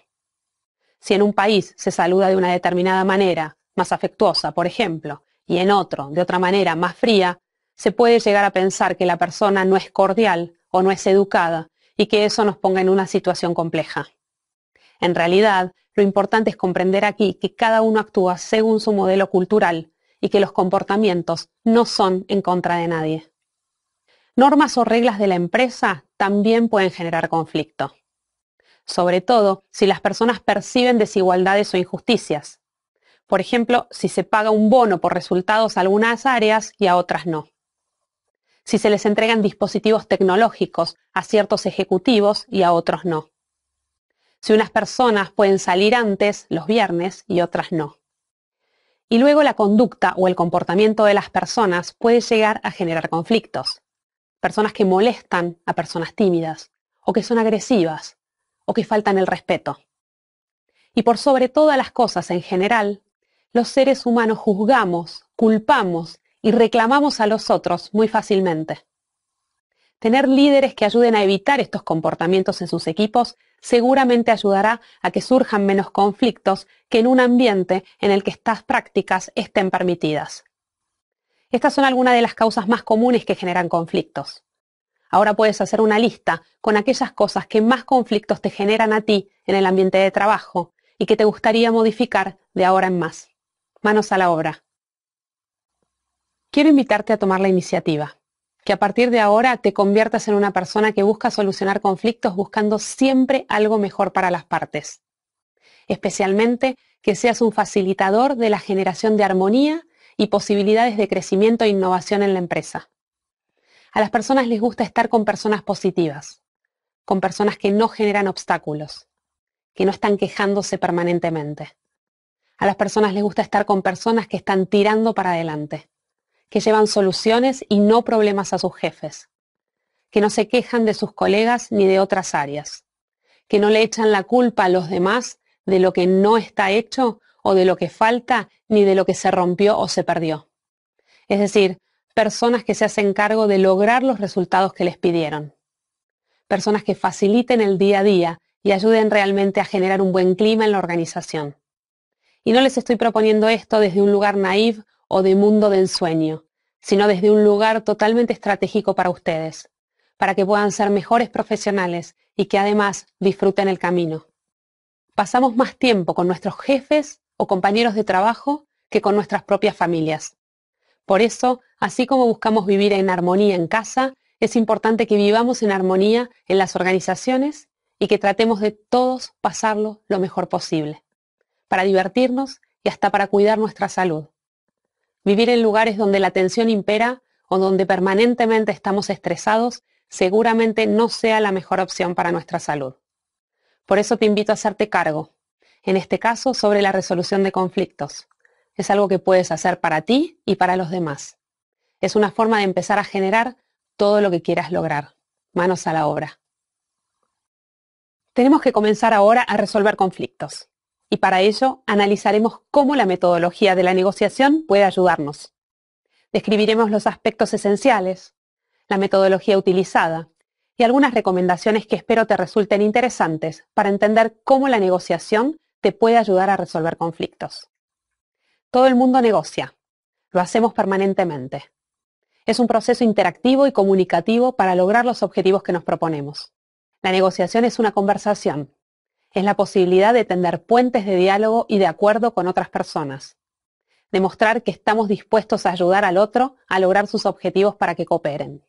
Si en un país se saluda de una determinada manera, más afectuosa, por ejemplo, y en otro, de otra manera, más fría, se puede llegar a pensar que la persona no es cordial o no es educada y que eso nos ponga en una situación compleja. En realidad, lo importante es comprender aquí que cada uno actúa según su modelo cultural y que los comportamientos no son en contra de nadie. Normas o reglas de la empresa también pueden generar conflicto sobre todo si las personas perciben desigualdades o injusticias. Por ejemplo, si se paga un bono por resultados a algunas áreas y a otras no. Si se les entregan dispositivos tecnológicos a ciertos ejecutivos y a otros no. Si unas personas pueden salir antes los viernes y otras no. Y luego la conducta o el comportamiento de las personas puede llegar a generar conflictos. Personas que molestan a personas tímidas o que son agresivas o que faltan el respeto. Y por sobre todas las cosas en general, los seres humanos juzgamos, culpamos y reclamamos a los otros muy fácilmente. Tener líderes que ayuden a evitar estos comportamientos en sus equipos seguramente ayudará a que surjan menos conflictos que en un ambiente en el que estas prácticas estén permitidas. Estas son algunas de las causas más comunes que generan conflictos. Ahora puedes hacer una lista con aquellas cosas que más conflictos te generan a ti en el ambiente de trabajo y que te gustaría modificar de ahora en más. Manos a la obra. Quiero invitarte a tomar la iniciativa, que a partir de ahora te conviertas en una persona que busca solucionar conflictos buscando siempre algo mejor para las partes. Especialmente que seas un facilitador de la generación de armonía y posibilidades de crecimiento e innovación en la empresa. A las personas les gusta estar con personas positivas, con personas que no generan obstáculos, que no están quejándose permanentemente. A las personas les gusta estar con personas que están tirando para adelante, que llevan soluciones y no problemas a sus jefes, que no se quejan de sus colegas ni de otras áreas, que no le echan la culpa a los demás de lo que no está hecho o de lo que falta ni de lo que se rompió o se perdió. Es decir, personas que se hacen cargo de lograr los resultados que les pidieron. Personas que faciliten el día a día y ayuden realmente a generar un buen clima en la organización. Y no les estoy proponiendo esto desde un lugar naive o de mundo de ensueño, sino desde un lugar totalmente estratégico para ustedes, para que puedan ser mejores profesionales y que además disfruten el camino. Pasamos más tiempo con nuestros jefes o compañeros de trabajo que con nuestras propias familias. Por eso, así como buscamos vivir en armonía en casa, es importante que vivamos en armonía en las organizaciones y que tratemos de todos pasarlo lo mejor posible, para divertirnos y hasta para cuidar nuestra salud. Vivir en lugares donde la tensión impera o donde permanentemente estamos estresados seguramente no sea la mejor opción para nuestra salud. Por eso te invito a hacerte cargo, en este caso sobre la resolución de conflictos, es algo que puedes hacer para ti y para los demás. Es una forma de empezar a generar todo lo que quieras lograr. Manos a la obra. Tenemos que comenzar ahora a resolver conflictos. Y para ello analizaremos cómo la metodología de la negociación puede ayudarnos. Describiremos los aspectos esenciales, la metodología utilizada y algunas recomendaciones que espero te resulten interesantes para entender cómo la negociación te puede ayudar a resolver conflictos. Todo el mundo negocia. Lo hacemos permanentemente. Es un proceso interactivo y comunicativo para lograr los objetivos que nos proponemos. La negociación es una conversación. Es la posibilidad de tender puentes de diálogo y de acuerdo con otras personas. Demostrar que estamos dispuestos a ayudar al otro a lograr sus objetivos para que cooperen.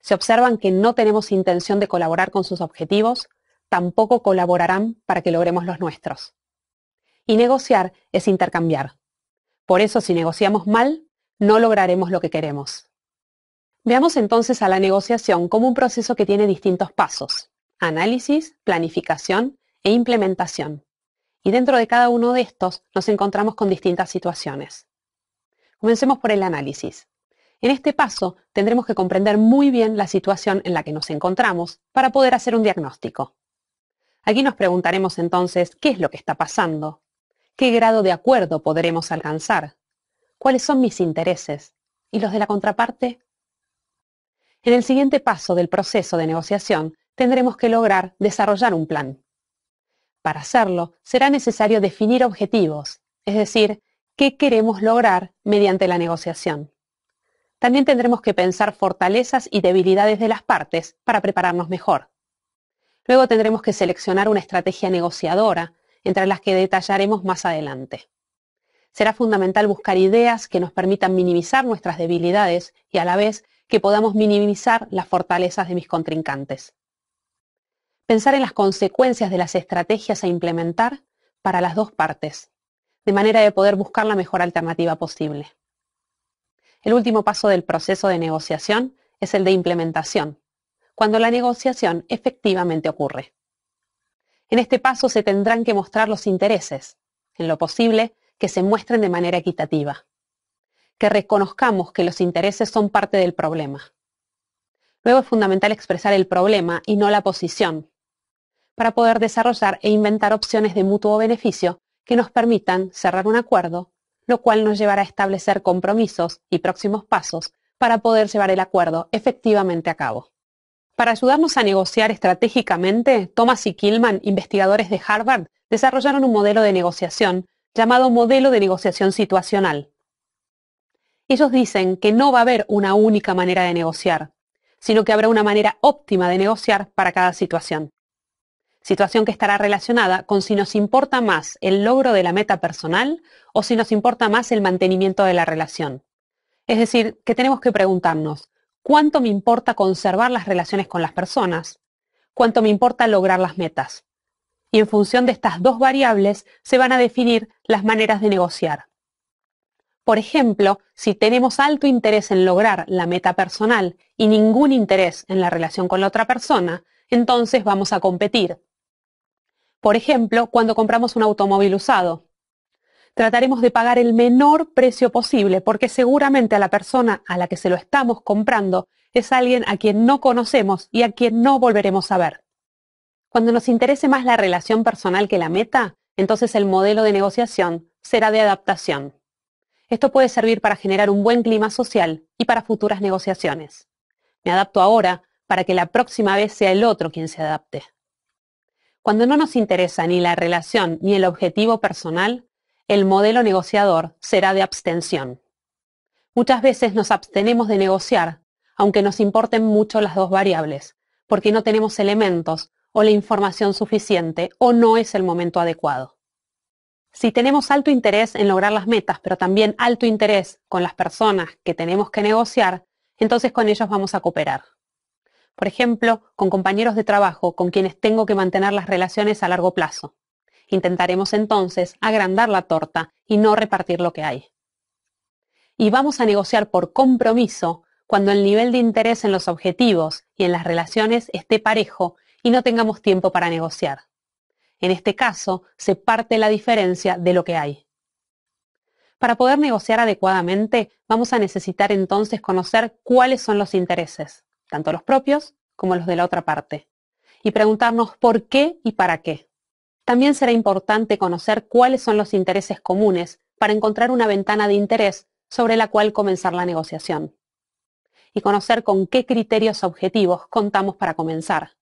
Si observan que no tenemos intención de colaborar con sus objetivos, tampoco colaborarán para que logremos los nuestros. Y negociar es intercambiar. Por eso si negociamos mal, no lograremos lo que queremos. Veamos entonces a la negociación como un proceso que tiene distintos pasos. Análisis, planificación e implementación. Y dentro de cada uno de estos nos encontramos con distintas situaciones. Comencemos por el análisis. En este paso tendremos que comprender muy bien la situación en la que nos encontramos para poder hacer un diagnóstico. Aquí nos preguntaremos entonces qué es lo que está pasando, ¿Qué grado de acuerdo podremos alcanzar? ¿Cuáles son mis intereses? ¿Y los de la contraparte? En el siguiente paso del proceso de negociación tendremos que lograr desarrollar un plan. Para hacerlo, será necesario definir objetivos, es decir, qué queremos lograr mediante la negociación. También tendremos que pensar fortalezas y debilidades de las partes para prepararnos mejor. Luego tendremos que seleccionar una estrategia negociadora entre las que detallaremos más adelante. Será fundamental buscar ideas que nos permitan minimizar nuestras debilidades y a la vez que podamos minimizar las fortalezas de mis contrincantes. Pensar en las consecuencias de las estrategias a implementar para las dos partes, de manera de poder buscar la mejor alternativa posible. El último paso del proceso de negociación es el de implementación, cuando la negociación efectivamente ocurre. En este paso se tendrán que mostrar los intereses, en lo posible, que se muestren de manera equitativa. Que reconozcamos que los intereses son parte del problema. Luego es fundamental expresar el problema y no la posición, para poder desarrollar e inventar opciones de mutuo beneficio que nos permitan cerrar un acuerdo, lo cual nos llevará a establecer compromisos y próximos pasos para poder llevar el acuerdo efectivamente a cabo. Para ayudarnos a negociar estratégicamente, Thomas y Killman, investigadores de Harvard, desarrollaron un modelo de negociación llamado modelo de negociación situacional. Ellos dicen que no va a haber una única manera de negociar, sino que habrá una manera óptima de negociar para cada situación. Situación que estará relacionada con si nos importa más el logro de la meta personal o si nos importa más el mantenimiento de la relación. Es decir, que tenemos que preguntarnos, cuánto me importa conservar las relaciones con las personas, cuánto me importa lograr las metas. Y en función de estas dos variables se van a definir las maneras de negociar. Por ejemplo, si tenemos alto interés en lograr la meta personal y ningún interés en la relación con la otra persona, entonces vamos a competir. Por ejemplo, cuando compramos un automóvil usado trataremos de pagar el menor precio posible, porque seguramente a la persona a la que se lo estamos comprando es alguien a quien no conocemos y a quien no volveremos a ver. Cuando nos interese más la relación personal que la meta, entonces el modelo de negociación será de adaptación. Esto puede servir para generar un buen clima social y para futuras negociaciones. Me adapto ahora para que la próxima vez sea el otro quien se adapte. Cuando no nos interesa ni la relación ni el objetivo personal, el modelo negociador será de abstención. Muchas veces nos abstenemos de negociar, aunque nos importen mucho las dos variables, porque no tenemos elementos o la información suficiente o no es el momento adecuado. Si tenemos alto interés en lograr las metas, pero también alto interés con las personas que tenemos que negociar, entonces con ellos vamos a cooperar. Por ejemplo, con compañeros de trabajo con quienes tengo que mantener las relaciones a largo plazo. Intentaremos entonces agrandar la torta y no repartir lo que hay. Y vamos a negociar por compromiso cuando el nivel de interés en los objetivos y en las relaciones esté parejo y no tengamos tiempo para negociar. En este caso, se parte la diferencia de lo que hay. Para poder negociar adecuadamente, vamos a necesitar entonces conocer cuáles son los intereses, tanto los propios como los de la otra parte, y preguntarnos por qué y para qué. También será importante conocer cuáles son los intereses comunes para encontrar una ventana de interés sobre la cual comenzar la negociación. Y conocer con qué criterios objetivos contamos para comenzar.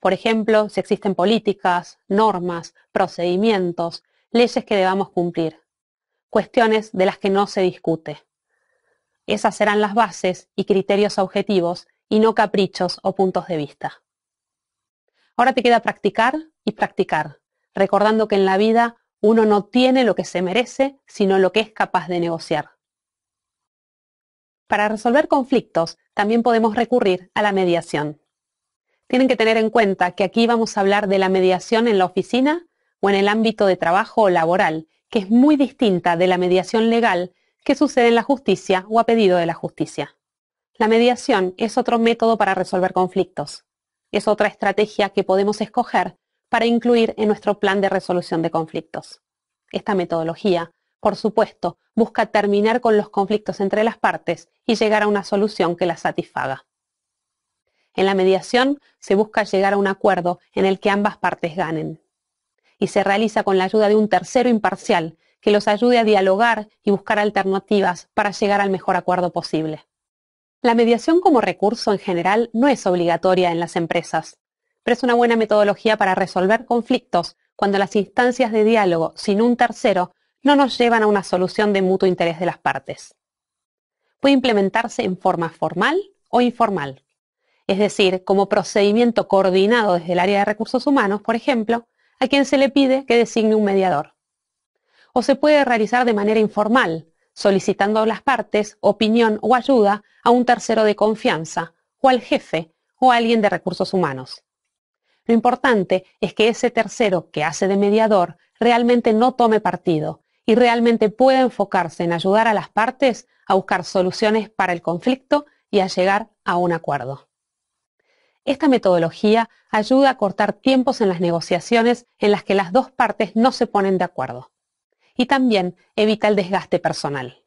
Por ejemplo, si existen políticas, normas, procedimientos, leyes que debamos cumplir. Cuestiones de las que no se discute. Esas serán las bases y criterios objetivos y no caprichos o puntos de vista. Ahora te queda practicar y practicar recordando que en la vida uno no tiene lo que se merece, sino lo que es capaz de negociar. Para resolver conflictos, también podemos recurrir a la mediación. Tienen que tener en cuenta que aquí vamos a hablar de la mediación en la oficina o en el ámbito de trabajo o laboral, que es muy distinta de la mediación legal que sucede en la justicia o a pedido de la justicia. La mediación es otro método para resolver conflictos. Es otra estrategia que podemos escoger para incluir en nuestro plan de resolución de conflictos. Esta metodología, por supuesto, busca terminar con los conflictos entre las partes y llegar a una solución que las satisfaga. En la mediación se busca llegar a un acuerdo en el que ambas partes ganen. Y se realiza con la ayuda de un tercero imparcial que los ayude a dialogar y buscar alternativas para llegar al mejor acuerdo posible. La mediación como recurso en general no es obligatoria en las empresas, pero es una buena metodología para resolver conflictos cuando las instancias de diálogo sin un tercero no nos llevan a una solución de mutuo interés de las partes. Puede implementarse en forma formal o informal, es decir, como procedimiento coordinado desde el área de recursos humanos, por ejemplo, a quien se le pide que designe un mediador. O se puede realizar de manera informal, solicitando a las partes opinión o ayuda a un tercero de confianza, o al jefe, o a alguien de recursos humanos. Lo importante es que ese tercero que hace de mediador realmente no tome partido y realmente pueda enfocarse en ayudar a las partes a buscar soluciones para el conflicto y a llegar a un acuerdo. Esta metodología ayuda a cortar tiempos en las negociaciones en las que las dos partes no se ponen de acuerdo. Y también evita el desgaste personal.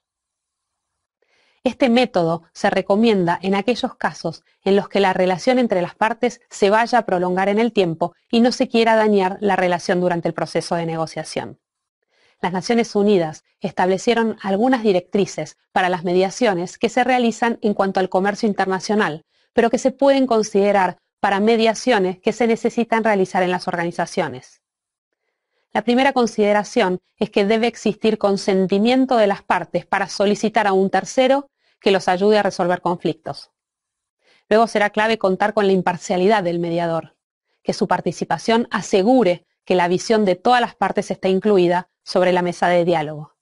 Este método se recomienda en aquellos casos en los que la relación entre las partes se vaya a prolongar en el tiempo y no se quiera dañar la relación durante el proceso de negociación. Las Naciones Unidas establecieron algunas directrices para las mediaciones que se realizan en cuanto al comercio internacional, pero que se pueden considerar para mediaciones que se necesitan realizar en las organizaciones. La primera consideración es que debe existir consentimiento de las partes para solicitar a un tercero que los ayude a resolver conflictos. Luego será clave contar con la imparcialidad del mediador, que su participación asegure que la visión de todas las partes está incluida sobre la mesa de diálogo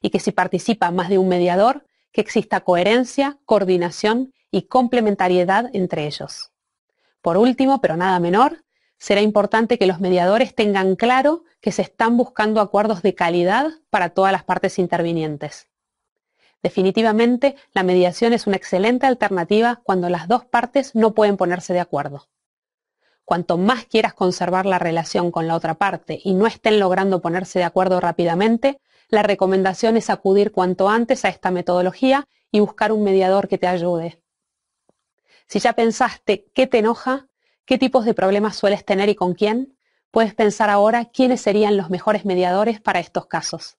y que si participa más de un mediador, que exista coherencia, coordinación y complementariedad entre ellos. Por último, pero nada menor, será importante que los mediadores tengan claro que se están buscando acuerdos de calidad para todas las partes intervinientes. Definitivamente, la mediación es una excelente alternativa cuando las dos partes no pueden ponerse de acuerdo. Cuanto más quieras conservar la relación con la otra parte y no estén logrando ponerse de acuerdo rápidamente, la recomendación es acudir cuanto antes a esta metodología y buscar un mediador que te ayude. Si ya pensaste qué te enoja, qué tipos de problemas sueles tener y con quién, puedes pensar ahora quiénes serían los mejores mediadores para estos casos.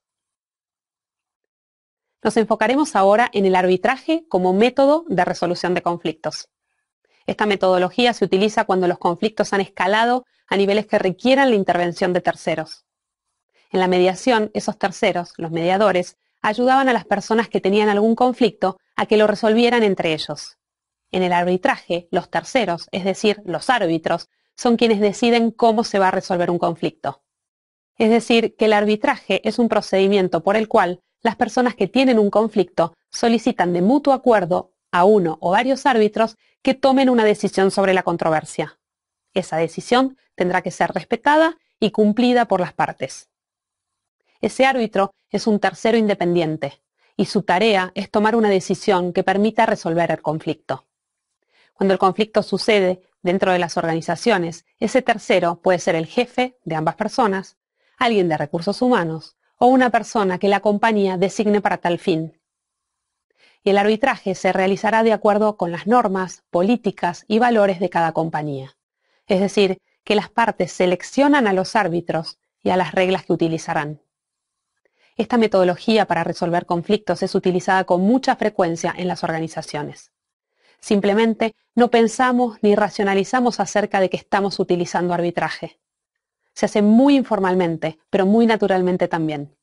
Nos enfocaremos ahora en el arbitraje como método de resolución de conflictos. Esta metodología se utiliza cuando los conflictos han escalado a niveles que requieran la intervención de terceros. En la mediación, esos terceros, los mediadores, ayudaban a las personas que tenían algún conflicto a que lo resolvieran entre ellos. En el arbitraje, los terceros, es decir, los árbitros, son quienes deciden cómo se va a resolver un conflicto. Es decir, que el arbitraje es un procedimiento por el cual las personas que tienen un conflicto solicitan de mutuo acuerdo a uno o varios árbitros que tomen una decisión sobre la controversia. Esa decisión tendrá que ser respetada y cumplida por las partes. Ese árbitro es un tercero independiente y su tarea es tomar una decisión que permita resolver el conflicto cuando el conflicto sucede dentro de las organizaciones, ese tercero puede ser el jefe de ambas personas, alguien de recursos humanos o una persona que la compañía designe para tal fin. Y el arbitraje se realizará de acuerdo con las normas, políticas y valores de cada compañía. Es decir, que las partes seleccionan a los árbitros y a las reglas que utilizarán. Esta metodología para resolver conflictos es utilizada con mucha frecuencia en las organizaciones. Simplemente no pensamos ni racionalizamos acerca de que estamos utilizando arbitraje. Se hace muy informalmente, pero muy naturalmente también.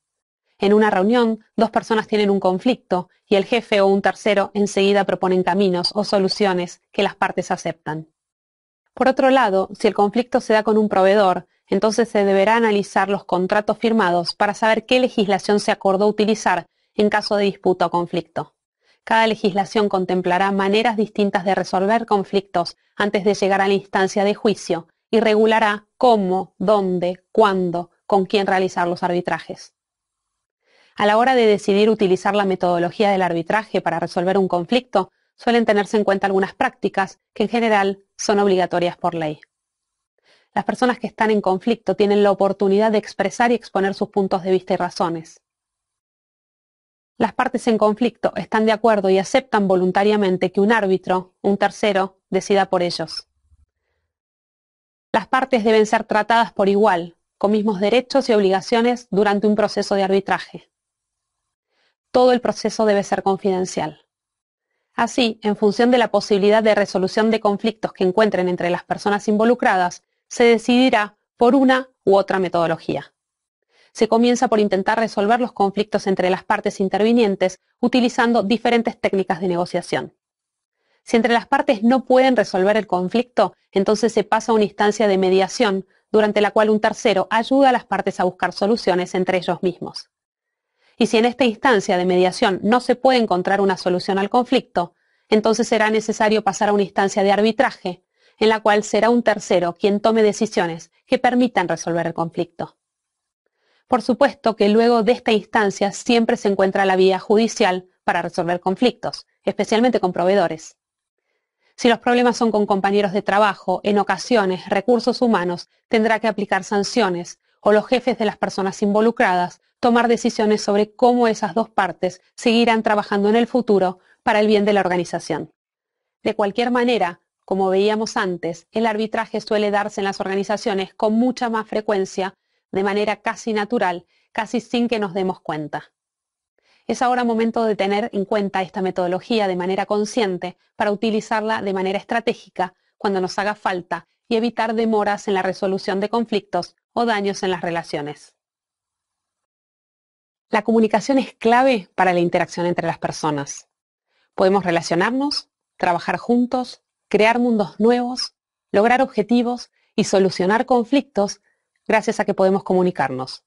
En una reunión, dos personas tienen un conflicto y el jefe o un tercero enseguida proponen caminos o soluciones que las partes aceptan. Por otro lado, si el conflicto se da con un proveedor, entonces se deberá analizar los contratos firmados para saber qué legislación se acordó utilizar en caso de disputa o conflicto. Cada legislación contemplará maneras distintas de resolver conflictos antes de llegar a la instancia de juicio y regulará cómo, dónde, cuándo, con quién realizar los arbitrajes. A la hora de decidir utilizar la metodología del arbitraje para resolver un conflicto, suelen tenerse en cuenta algunas prácticas que en general son obligatorias por ley. Las personas que están en conflicto tienen la oportunidad de expresar y exponer sus puntos de vista y razones. Las partes en conflicto están de acuerdo y aceptan voluntariamente que un árbitro, un tercero, decida por ellos. Las partes deben ser tratadas por igual, con mismos derechos y obligaciones durante un proceso de arbitraje. Todo el proceso debe ser confidencial. Así, en función de la posibilidad de resolución de conflictos que encuentren entre las personas involucradas, se decidirá por una u otra metodología se comienza por intentar resolver los conflictos entre las partes intervinientes utilizando diferentes técnicas de negociación. Si entre las partes no pueden resolver el conflicto, entonces se pasa a una instancia de mediación, durante la cual un tercero ayuda a las partes a buscar soluciones entre ellos mismos. Y si en esta instancia de mediación no se puede encontrar una solución al conflicto, entonces será necesario pasar a una instancia de arbitraje, en la cual será un tercero quien tome decisiones que permitan resolver el conflicto. Por supuesto que luego de esta instancia siempre se encuentra la vía judicial para resolver conflictos, especialmente con proveedores. Si los problemas son con compañeros de trabajo, en ocasiones recursos humanos tendrá que aplicar sanciones o los jefes de las personas involucradas tomar decisiones sobre cómo esas dos partes seguirán trabajando en el futuro para el bien de la organización. De cualquier manera, como veíamos antes, el arbitraje suele darse en las organizaciones con mucha más frecuencia de manera casi natural, casi sin que nos demos cuenta. Es ahora momento de tener en cuenta esta metodología de manera consciente para utilizarla de manera estratégica cuando nos haga falta y evitar demoras en la resolución de conflictos o daños en las relaciones. La comunicación es clave para la interacción entre las personas. Podemos relacionarnos, trabajar juntos, crear mundos nuevos, lograr objetivos y solucionar conflictos gracias a que podemos comunicarnos.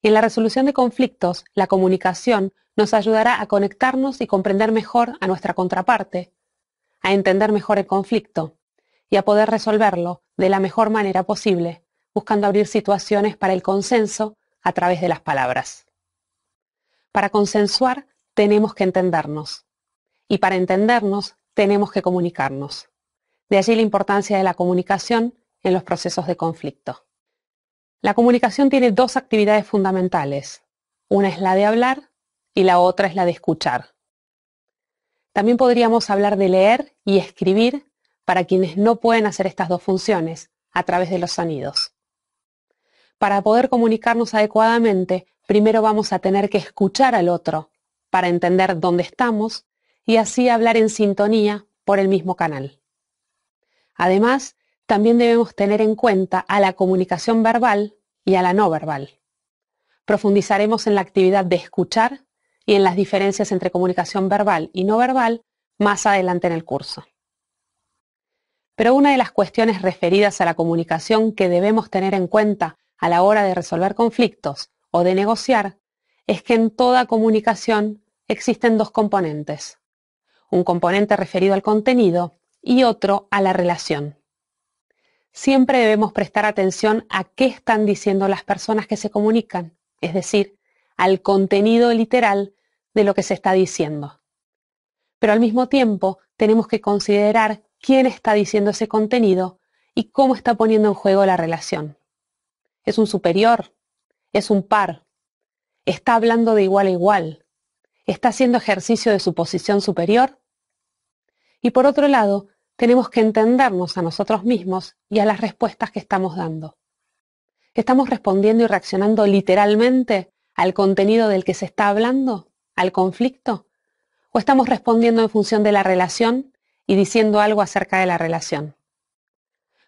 Y en la resolución de conflictos, la comunicación nos ayudará a conectarnos y comprender mejor a nuestra contraparte, a entender mejor el conflicto y a poder resolverlo de la mejor manera posible, buscando abrir situaciones para el consenso a través de las palabras. Para consensuar tenemos que entendernos y para entendernos tenemos que comunicarnos. De allí la importancia de la comunicación en los procesos de conflicto. La comunicación tiene dos actividades fundamentales. Una es la de hablar y la otra es la de escuchar. También podríamos hablar de leer y escribir para quienes no pueden hacer estas dos funciones a través de los sonidos. Para poder comunicarnos adecuadamente, primero vamos a tener que escuchar al otro para entender dónde estamos y así hablar en sintonía por el mismo canal. Además, también debemos tener en cuenta a la comunicación verbal y a la no verbal. Profundizaremos en la actividad de escuchar y en las diferencias entre comunicación verbal y no verbal más adelante en el curso. Pero una de las cuestiones referidas a la comunicación que debemos tener en cuenta a la hora de resolver conflictos o de negociar es que en toda comunicación existen dos componentes, un componente referido al contenido y otro a la relación siempre debemos prestar atención a qué están diciendo las personas que se comunican, es decir, al contenido literal de lo que se está diciendo. Pero al mismo tiempo tenemos que considerar quién está diciendo ese contenido y cómo está poniendo en juego la relación. ¿Es un superior? ¿Es un par? ¿Está hablando de igual a igual? ¿Está haciendo ejercicio de su posición superior? Y por otro lado, tenemos que entendernos a nosotros mismos y a las respuestas que estamos dando. ¿Estamos respondiendo y reaccionando literalmente al contenido del que se está hablando, al conflicto? ¿O estamos respondiendo en función de la relación y diciendo algo acerca de la relación?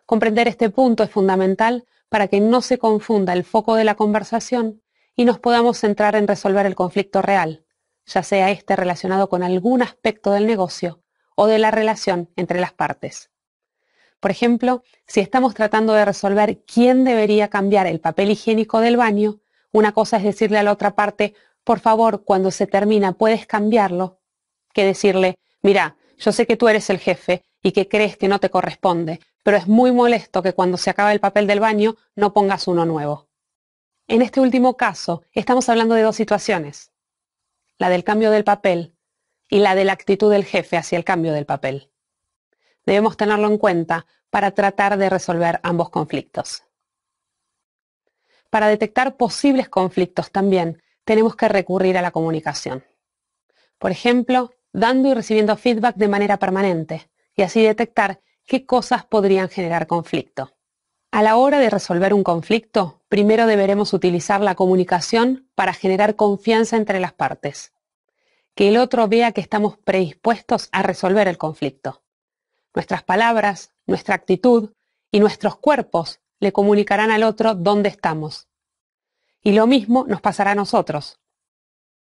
Comprender este punto es fundamental para que no se confunda el foco de la conversación y nos podamos centrar en resolver el conflicto real, ya sea este relacionado con algún aspecto del negocio o de la relación entre las partes. Por ejemplo, si estamos tratando de resolver quién debería cambiar el papel higiénico del baño, una cosa es decirle a la otra parte, por favor, cuando se termina puedes cambiarlo, que decirle, mira, yo sé que tú eres el jefe y que crees que no te corresponde, pero es muy molesto que cuando se acaba el papel del baño no pongas uno nuevo. En este último caso, estamos hablando de dos situaciones. La del cambio del papel y la de la actitud del jefe hacia el cambio del papel. Debemos tenerlo en cuenta para tratar de resolver ambos conflictos. Para detectar posibles conflictos también tenemos que recurrir a la comunicación. Por ejemplo, dando y recibiendo feedback de manera permanente y así detectar qué cosas podrían generar conflicto. A la hora de resolver un conflicto, primero deberemos utilizar la comunicación para generar confianza entre las partes que el otro vea que estamos predispuestos a resolver el conflicto. Nuestras palabras, nuestra actitud y nuestros cuerpos le comunicarán al otro dónde estamos. Y lo mismo nos pasará a nosotros.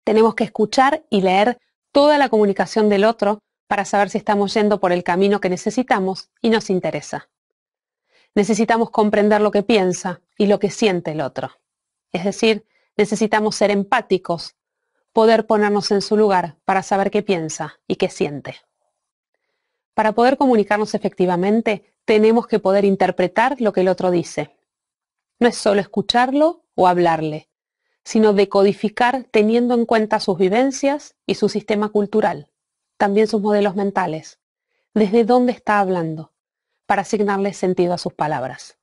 Tenemos que escuchar y leer toda la comunicación del otro para saber si estamos yendo por el camino que necesitamos y nos interesa. Necesitamos comprender lo que piensa y lo que siente el otro. Es decir, necesitamos ser empáticos poder ponernos en su lugar para saber qué piensa y qué siente. Para poder comunicarnos efectivamente, tenemos que poder interpretar lo que el otro dice. No es solo escucharlo o hablarle, sino decodificar teniendo en cuenta sus vivencias y su sistema cultural, también sus modelos mentales, desde dónde está hablando, para asignarle sentido a sus palabras.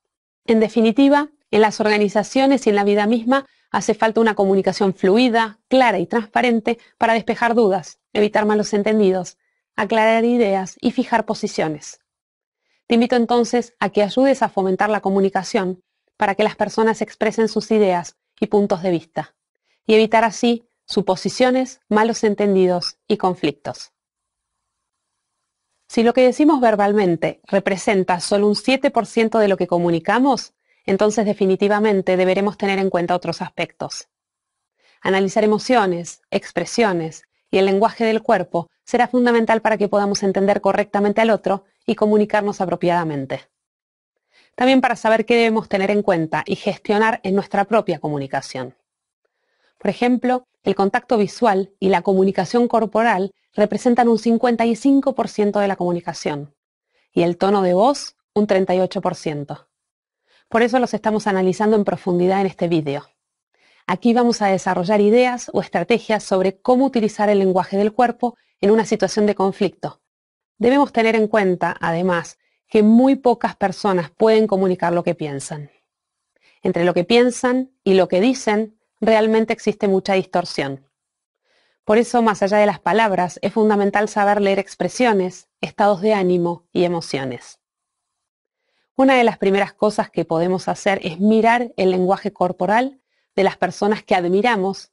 En definitiva, en las organizaciones y en la vida misma Hace falta una comunicación fluida, clara y transparente para despejar dudas, evitar malos entendidos, aclarar ideas y fijar posiciones. Te invito entonces a que ayudes a fomentar la comunicación para que las personas expresen sus ideas y puntos de vista y evitar así suposiciones, malos entendidos y conflictos. Si lo que decimos verbalmente representa solo un 7% de lo que comunicamos, entonces definitivamente deberemos tener en cuenta otros aspectos. Analizar emociones, expresiones y el lenguaje del cuerpo será fundamental para que podamos entender correctamente al otro y comunicarnos apropiadamente. También para saber qué debemos tener en cuenta y gestionar en nuestra propia comunicación. Por ejemplo, el contacto visual y la comunicación corporal representan un 55% de la comunicación y el tono de voz un 38%. Por eso los estamos analizando en profundidad en este vídeo. Aquí vamos a desarrollar ideas o estrategias sobre cómo utilizar el lenguaje del cuerpo en una situación de conflicto. Debemos tener en cuenta, además, que muy pocas personas pueden comunicar lo que piensan. Entre lo que piensan y lo que dicen, realmente existe mucha distorsión. Por eso, más allá de las palabras, es fundamental saber leer expresiones, estados de ánimo y emociones una de las primeras cosas que podemos hacer es mirar el lenguaje corporal de las personas que admiramos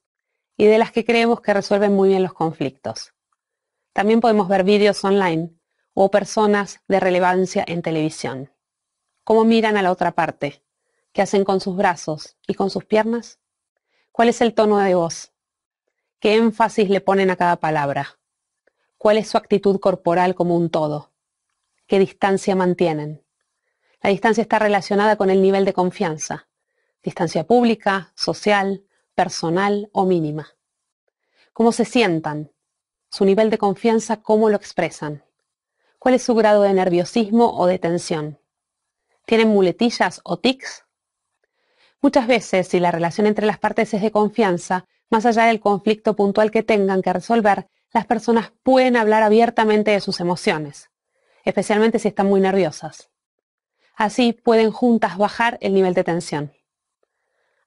y de las que creemos que resuelven muy bien los conflictos. También podemos ver vídeos online o personas de relevancia en televisión. ¿Cómo miran a la otra parte? ¿Qué hacen con sus brazos y con sus piernas? ¿Cuál es el tono de voz? ¿Qué énfasis le ponen a cada palabra? ¿Cuál es su actitud corporal como un todo? ¿Qué distancia mantienen? La distancia está relacionada con el nivel de confianza, distancia pública, social, personal o mínima. ¿Cómo se sientan? Su nivel de confianza, ¿cómo lo expresan? ¿Cuál es su grado de nerviosismo o de tensión? ¿Tienen muletillas o tics? Muchas veces, si la relación entre las partes es de confianza, más allá del conflicto puntual que tengan que resolver, las personas pueden hablar abiertamente de sus emociones, especialmente si están muy nerviosas. Así pueden juntas bajar el nivel de tensión.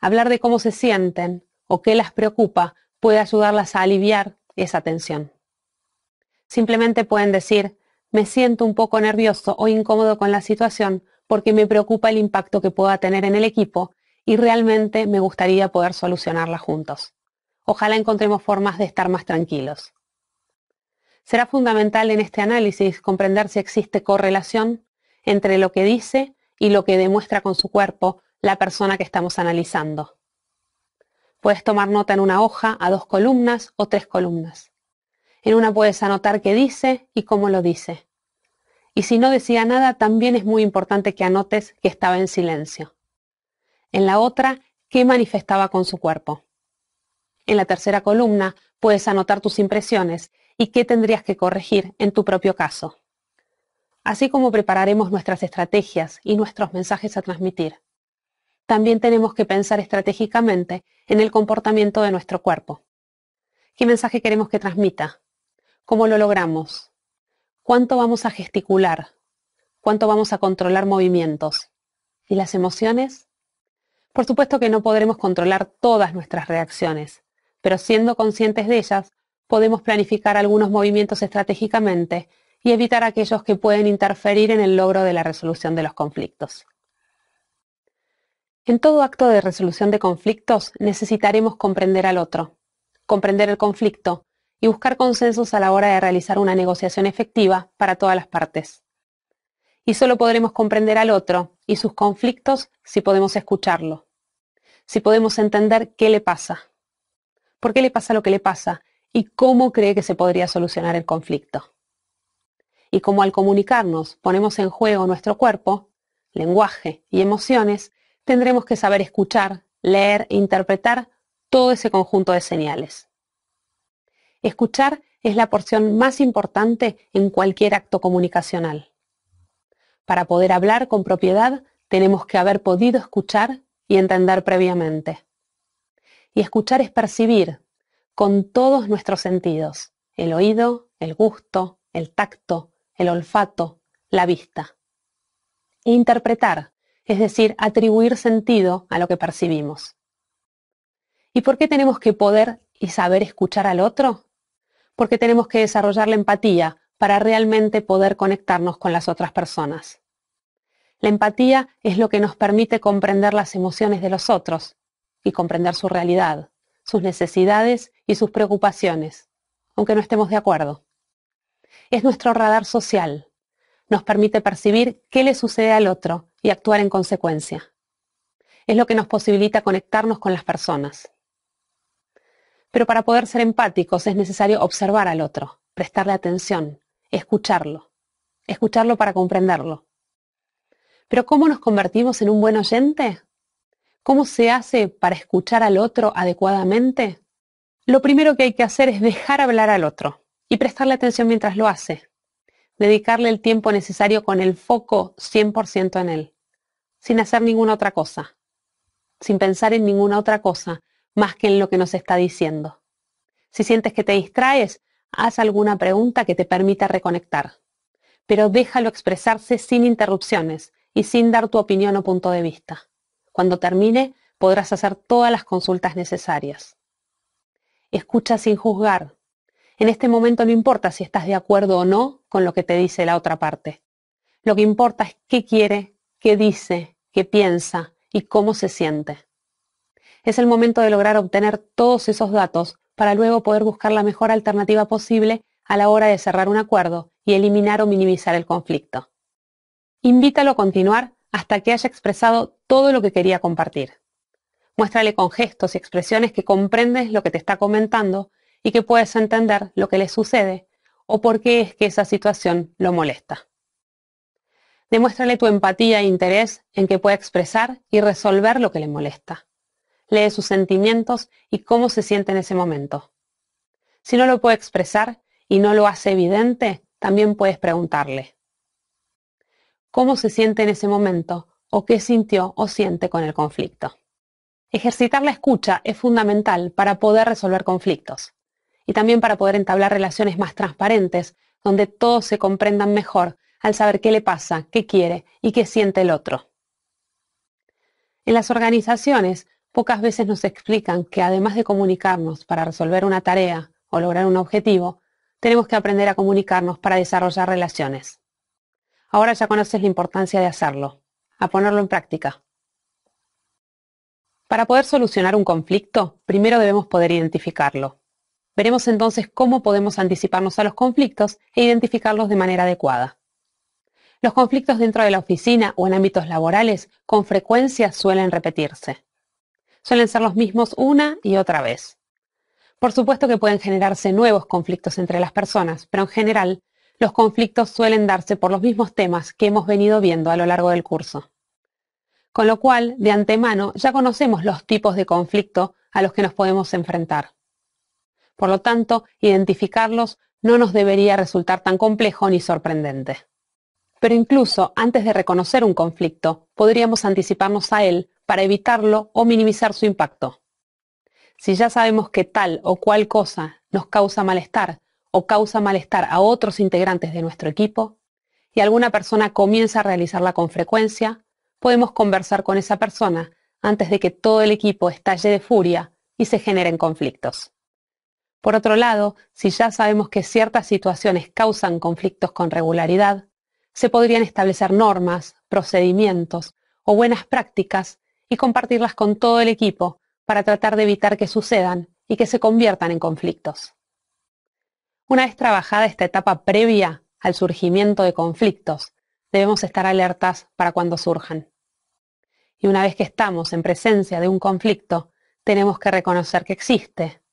Hablar de cómo se sienten o qué las preocupa puede ayudarlas a aliviar esa tensión. Simplemente pueden decir, me siento un poco nervioso o incómodo con la situación porque me preocupa el impacto que pueda tener en el equipo y realmente me gustaría poder solucionarla juntos. Ojalá encontremos formas de estar más tranquilos. Será fundamental en este análisis comprender si existe correlación entre lo que dice y lo que demuestra con su cuerpo la persona que estamos analizando. Puedes tomar nota en una hoja a dos columnas o tres columnas. En una puedes anotar qué dice y cómo lo dice. Y si no decía nada, también es muy importante que anotes que estaba en silencio. En la otra, qué manifestaba con su cuerpo. En la tercera columna, puedes anotar tus impresiones y qué tendrías que corregir en tu propio caso así como prepararemos nuestras estrategias y nuestros mensajes a transmitir. También tenemos que pensar estratégicamente en el comportamiento de nuestro cuerpo. ¿Qué mensaje queremos que transmita? ¿Cómo lo logramos? ¿Cuánto vamos a gesticular? ¿Cuánto vamos a controlar movimientos? ¿Y las emociones? Por supuesto que no podremos controlar todas nuestras reacciones, pero siendo conscientes de ellas, podemos planificar algunos movimientos estratégicamente y evitar aquellos que pueden interferir en el logro de la resolución de los conflictos. En todo acto de resolución de conflictos necesitaremos comprender al otro, comprender el conflicto y buscar consensos a la hora de realizar una negociación efectiva para todas las partes. Y solo podremos comprender al otro y sus conflictos si podemos escucharlo, si podemos entender qué le pasa, por qué le pasa lo que le pasa y cómo cree que se podría solucionar el conflicto y como al comunicarnos ponemos en juego nuestro cuerpo, lenguaje y emociones, tendremos que saber escuchar, leer e interpretar todo ese conjunto de señales. Escuchar es la porción más importante en cualquier acto comunicacional. Para poder hablar con propiedad, tenemos que haber podido escuchar y entender previamente. Y escuchar es percibir con todos nuestros sentidos, el oído, el gusto, el tacto, el olfato, la vista. Interpretar, es decir, atribuir sentido a lo que percibimos. ¿Y por qué tenemos que poder y saber escuchar al otro? Porque tenemos que desarrollar la empatía para realmente poder conectarnos con las otras personas. La empatía es lo que nos permite comprender las emociones de los otros y comprender su realidad, sus necesidades y sus preocupaciones, aunque no estemos de acuerdo es nuestro radar social. Nos permite percibir qué le sucede al otro y actuar en consecuencia. Es lo que nos posibilita conectarnos con las personas. Pero para poder ser empáticos es necesario observar al otro, prestarle atención, escucharlo, escucharlo para comprenderlo. Pero ¿cómo nos convertimos en un buen oyente? ¿Cómo se hace para escuchar al otro adecuadamente? Lo primero que hay que hacer es dejar hablar al otro y prestarle atención mientras lo hace. Dedicarle el tiempo necesario con el foco 100% en él, sin hacer ninguna otra cosa, sin pensar en ninguna otra cosa más que en lo que nos está diciendo. Si sientes que te distraes, haz alguna pregunta que te permita reconectar, pero déjalo expresarse sin interrupciones y sin dar tu opinión o punto de vista. Cuando termine, podrás hacer todas las consultas necesarias. Escucha sin juzgar, en este momento no importa si estás de acuerdo o no con lo que te dice la otra parte. Lo que importa es qué quiere, qué dice, qué piensa y cómo se siente. Es el momento de lograr obtener todos esos datos para luego poder buscar la mejor alternativa posible a la hora de cerrar un acuerdo y eliminar o minimizar el conflicto. Invítalo a continuar hasta que haya expresado todo lo que quería compartir. Muéstrale con gestos y expresiones que comprendes lo que te está comentando y que puedes entender lo que le sucede o por qué es que esa situación lo molesta. Demuéstrale tu empatía e interés en que pueda expresar y resolver lo que le molesta. Lee sus sentimientos y cómo se siente en ese momento. Si no lo puede expresar y no lo hace evidente, también puedes preguntarle. ¿Cómo se siente en ese momento o qué sintió o siente con el conflicto? Ejercitar la escucha es fundamental para poder resolver conflictos y también para poder entablar relaciones más transparentes, donde todos se comprendan mejor al saber qué le pasa, qué quiere y qué siente el otro. En las organizaciones, pocas veces nos explican que además de comunicarnos para resolver una tarea o lograr un objetivo, tenemos que aprender a comunicarnos para desarrollar relaciones. Ahora ya conoces la importancia de hacerlo, a ponerlo en práctica. Para poder solucionar un conflicto, primero debemos poder identificarlo. Veremos entonces cómo podemos anticiparnos a los conflictos e identificarlos de manera adecuada. Los conflictos dentro de la oficina o en ámbitos laborales con frecuencia suelen repetirse. Suelen ser los mismos una y otra vez. Por supuesto que pueden generarse nuevos conflictos entre las personas, pero en general los conflictos suelen darse por los mismos temas que hemos venido viendo a lo largo del curso. Con lo cual, de antemano, ya conocemos los tipos de conflicto a los que nos podemos enfrentar. Por lo tanto, identificarlos no nos debería resultar tan complejo ni sorprendente. Pero incluso antes de reconocer un conflicto, podríamos anticiparnos a él para evitarlo o minimizar su impacto. Si ya sabemos que tal o cual cosa nos causa malestar o causa malestar a otros integrantes de nuestro equipo, y alguna persona comienza a realizarla con frecuencia, podemos conversar con esa persona antes de que todo el equipo estalle de furia y se generen conflictos. Por otro lado, si ya sabemos que ciertas situaciones causan conflictos con regularidad, se podrían establecer normas, procedimientos o buenas prácticas y compartirlas con todo el equipo para tratar de evitar que sucedan y que se conviertan en conflictos. Una vez trabajada esta etapa previa al surgimiento de conflictos, debemos estar alertas para cuando surjan. Y una vez que estamos en presencia de un conflicto, tenemos que reconocer que existe,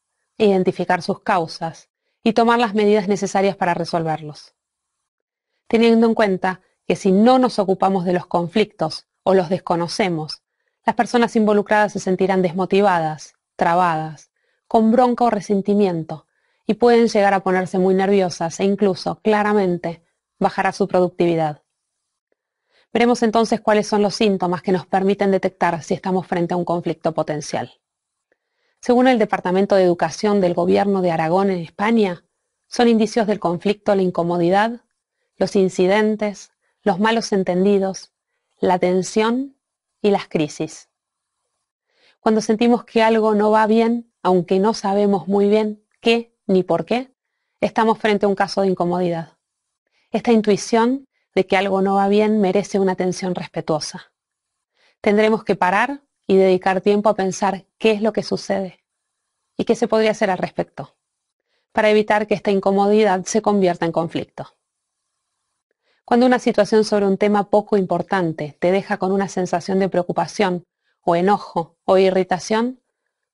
identificar sus causas y tomar las medidas necesarias para resolverlos. Teniendo en cuenta que si no nos ocupamos de los conflictos o los desconocemos, las personas involucradas se sentirán desmotivadas, trabadas, con bronca o resentimiento, y pueden llegar a ponerse muy nerviosas e incluso, claramente, a su productividad. Veremos entonces cuáles son los síntomas que nos permiten detectar si estamos frente a un conflicto potencial. Según el Departamento de Educación del Gobierno de Aragón en España, son indicios del conflicto la incomodidad, los incidentes, los malos entendidos, la tensión y las crisis. Cuando sentimos que algo no va bien, aunque no sabemos muy bien qué ni por qué, estamos frente a un caso de incomodidad. Esta intuición de que algo no va bien merece una atención respetuosa. Tendremos que parar y dedicar tiempo a pensar qué es lo que sucede y qué se podría hacer al respecto para evitar que esta incomodidad se convierta en conflicto. Cuando una situación sobre un tema poco importante te deja con una sensación de preocupación o enojo o irritación,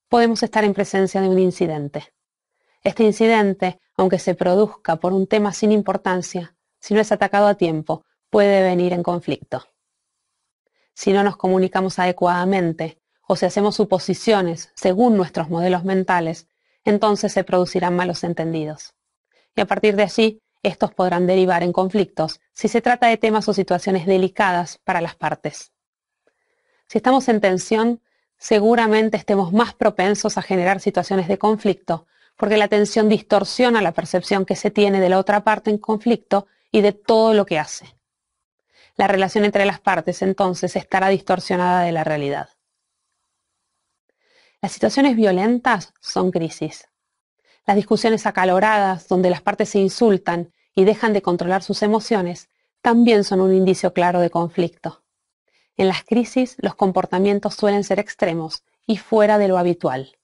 podemos estar en presencia de un incidente. Este incidente, aunque se produzca por un tema sin importancia, si no es atacado a tiempo, puede venir en conflicto si no nos comunicamos adecuadamente o si hacemos suposiciones según nuestros modelos mentales, entonces se producirán malos entendidos. Y a partir de allí, estos podrán derivar en conflictos si se trata de temas o situaciones delicadas para las partes. Si estamos en tensión, seguramente estemos más propensos a generar situaciones de conflicto, porque la tensión distorsiona la percepción que se tiene de la otra parte en conflicto y de todo lo que hace. La relación entre las partes entonces estará distorsionada de la realidad. Las situaciones violentas son crisis. Las discusiones acaloradas, donde las partes se insultan y dejan de controlar sus emociones, también son un indicio claro de conflicto. En las crisis los comportamientos suelen ser extremos y fuera de lo habitual.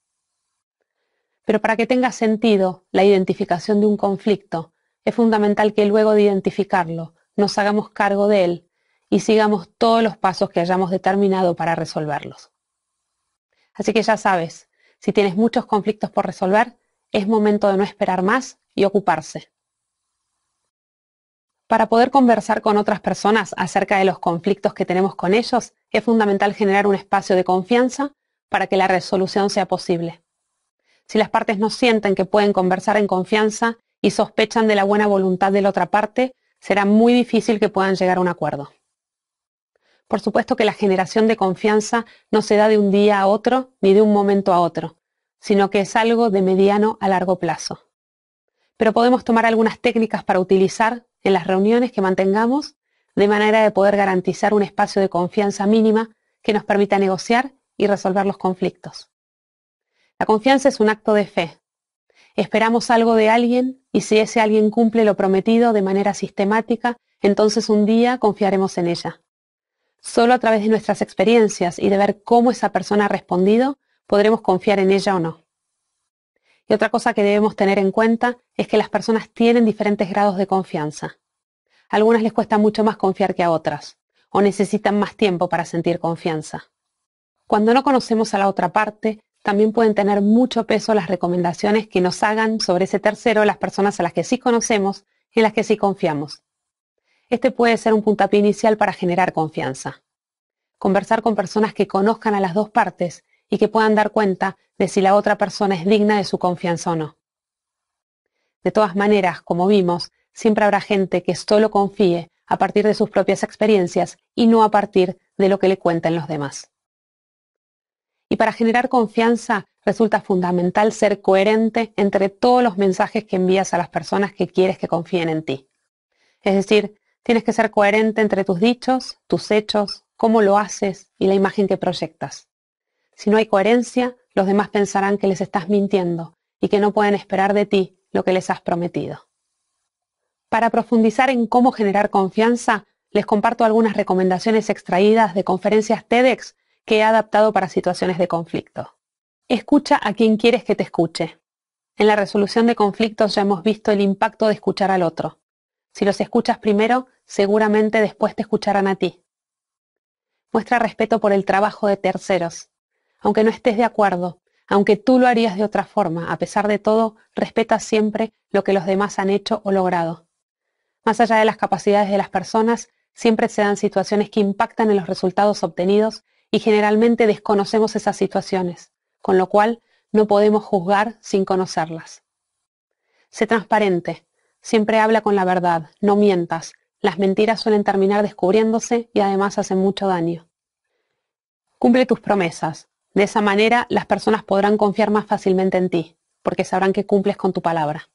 Pero para que tenga sentido la identificación de un conflicto, es fundamental que luego de identificarlo nos hagamos cargo de él y sigamos todos los pasos que hayamos determinado para resolverlos. Así que ya sabes, si tienes muchos conflictos por resolver, es momento de no esperar más y ocuparse. Para poder conversar con otras personas acerca de los conflictos que tenemos con ellos, es fundamental generar un espacio de confianza para que la resolución sea posible. Si las partes no sienten que pueden conversar en confianza y sospechan de la buena voluntad de la otra parte, será muy difícil que puedan llegar a un acuerdo. Por supuesto que la generación de confianza no se da de un día a otro ni de un momento a otro, sino que es algo de mediano a largo plazo. Pero podemos tomar algunas técnicas para utilizar en las reuniones que mantengamos de manera de poder garantizar un espacio de confianza mínima que nos permita negociar y resolver los conflictos. La confianza es un acto de fe, Esperamos algo de alguien y si ese alguien cumple lo prometido de manera sistemática, entonces un día confiaremos en ella. Solo a través de nuestras experiencias y de ver cómo esa persona ha respondido, podremos confiar en ella o no. Y otra cosa que debemos tener en cuenta es que las personas tienen diferentes grados de confianza. A algunas les cuesta mucho más confiar que a otras, o necesitan más tiempo para sentir confianza. Cuando no conocemos a la otra parte, también pueden tener mucho peso las recomendaciones que nos hagan sobre ese tercero las personas a las que sí conocemos y en las que sí confiamos. Este puede ser un puntapié inicial para generar confianza. Conversar con personas que conozcan a las dos partes y que puedan dar cuenta de si la otra persona es digna de su confianza o no. De todas maneras, como vimos, siempre habrá gente que solo confíe a partir de sus propias experiencias y no a partir de lo que le cuentan los demás. Y para generar confianza resulta fundamental ser coherente entre todos los mensajes que envías a las personas que quieres que confíen en ti. Es decir, tienes que ser coherente entre tus dichos, tus hechos, cómo lo haces y la imagen que proyectas. Si no hay coherencia, los demás pensarán que les estás mintiendo y que no pueden esperar de ti lo que les has prometido. Para profundizar en cómo generar confianza, les comparto algunas recomendaciones extraídas de conferencias TEDx que he adaptado para situaciones de conflicto. Escucha a quien quieres que te escuche. En la resolución de conflictos ya hemos visto el impacto de escuchar al otro. Si los escuchas primero, seguramente después te escucharán a ti. Muestra respeto por el trabajo de terceros. Aunque no estés de acuerdo, aunque tú lo harías de otra forma, a pesar de todo, respeta siempre lo que los demás han hecho o logrado. Más allá de las capacidades de las personas, siempre se dan situaciones que impactan en los resultados obtenidos y generalmente desconocemos esas situaciones, con lo cual no podemos juzgar sin conocerlas. Sé transparente, siempre habla con la verdad, no mientas, las mentiras suelen terminar descubriéndose y además hacen mucho daño. Cumple tus promesas, de esa manera las personas podrán confiar más fácilmente en ti, porque sabrán que cumples con tu palabra.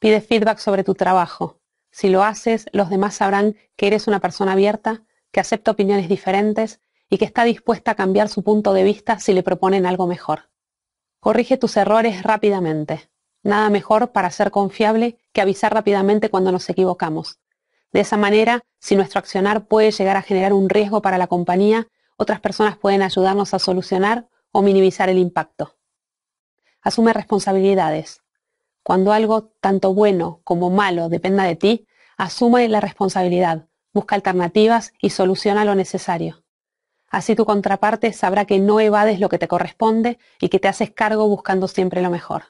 Pide feedback sobre tu trabajo. Si lo haces, los demás sabrán que eres una persona abierta, que acepta opiniones diferentes y que está dispuesta a cambiar su punto de vista si le proponen algo mejor. Corrige tus errores rápidamente. Nada mejor para ser confiable que avisar rápidamente cuando nos equivocamos. De esa manera, si nuestro accionar puede llegar a generar un riesgo para la compañía, otras personas pueden ayudarnos a solucionar o minimizar el impacto. Asume responsabilidades. Cuando algo tanto bueno como malo dependa de ti, asume la responsabilidad, busca alternativas y soluciona lo necesario. Así tu contraparte sabrá que no evades lo que te corresponde y que te haces cargo buscando siempre lo mejor.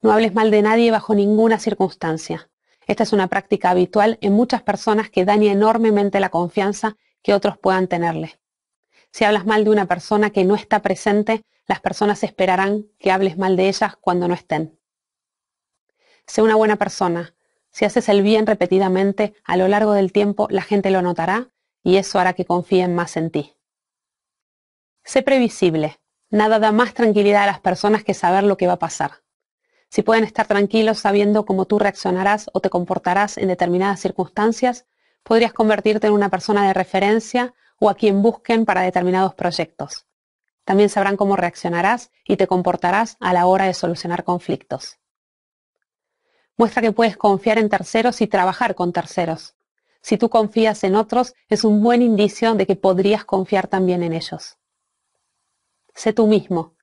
No hables mal de nadie bajo ninguna circunstancia. Esta es una práctica habitual en muchas personas que daña enormemente la confianza que otros puedan tenerle. Si hablas mal de una persona que no está presente, las personas esperarán que hables mal de ellas cuando no estén. Sé una buena persona. Si haces el bien repetidamente, a lo largo del tiempo la gente lo notará y eso hará que confíen más en ti. Sé previsible. Nada da más tranquilidad a las personas que saber lo que va a pasar. Si pueden estar tranquilos sabiendo cómo tú reaccionarás o te comportarás en determinadas circunstancias, podrías convertirte en una persona de referencia o a quien busquen para determinados proyectos. También sabrán cómo reaccionarás y te comportarás a la hora de solucionar conflictos. Muestra que puedes confiar en terceros y trabajar con terceros, si tú confías en otros, es un buen indicio de que podrías confiar también en ellos. Sé tú mismo.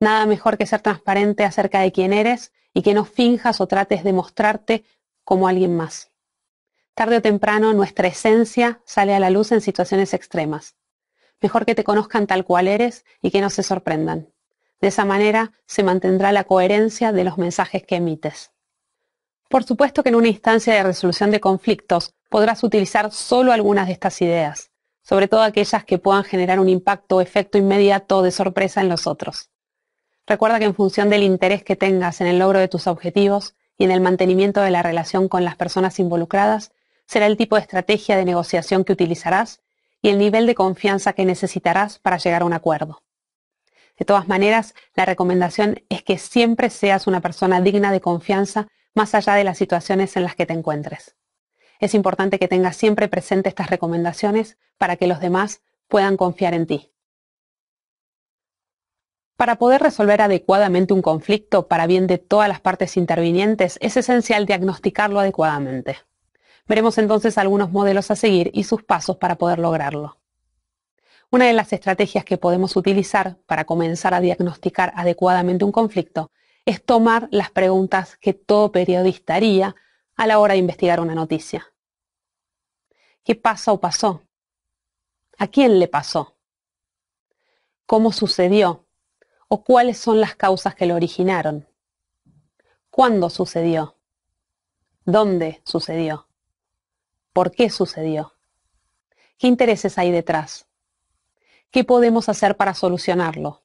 Nada mejor que ser transparente acerca de quién eres y que no finjas o trates de mostrarte como alguien más. Tarde o temprano nuestra esencia sale a la luz en situaciones extremas. Mejor que te conozcan tal cual eres y que no se sorprendan. De esa manera se mantendrá la coherencia de los mensajes que emites. Por supuesto que en una instancia de resolución de conflictos podrás utilizar solo algunas de estas ideas, sobre todo aquellas que puedan generar un impacto o efecto inmediato de sorpresa en los otros. Recuerda que en función del interés que tengas en el logro de tus objetivos y en el mantenimiento de la relación con las personas involucradas, será el tipo de estrategia de negociación que utilizarás y el nivel de confianza que necesitarás para llegar a un acuerdo. De todas maneras, la recomendación es que siempre seas una persona digna de confianza más allá de las situaciones en las que te encuentres es importante que tengas siempre presente estas recomendaciones para que los demás puedan confiar en ti. Para poder resolver adecuadamente un conflicto para bien de todas las partes intervinientes, es esencial diagnosticarlo adecuadamente. Veremos entonces algunos modelos a seguir y sus pasos para poder lograrlo. Una de las estrategias que podemos utilizar para comenzar a diagnosticar adecuadamente un conflicto es tomar las preguntas que todo periodista haría a la hora de investigar una noticia. ¿Qué pasa o pasó? ¿A quién le pasó? ¿Cómo sucedió? ¿O cuáles son las causas que lo originaron? ¿Cuándo sucedió? ¿Dónde sucedió? ¿Por qué sucedió? ¿Qué intereses hay detrás? ¿Qué podemos hacer para solucionarlo?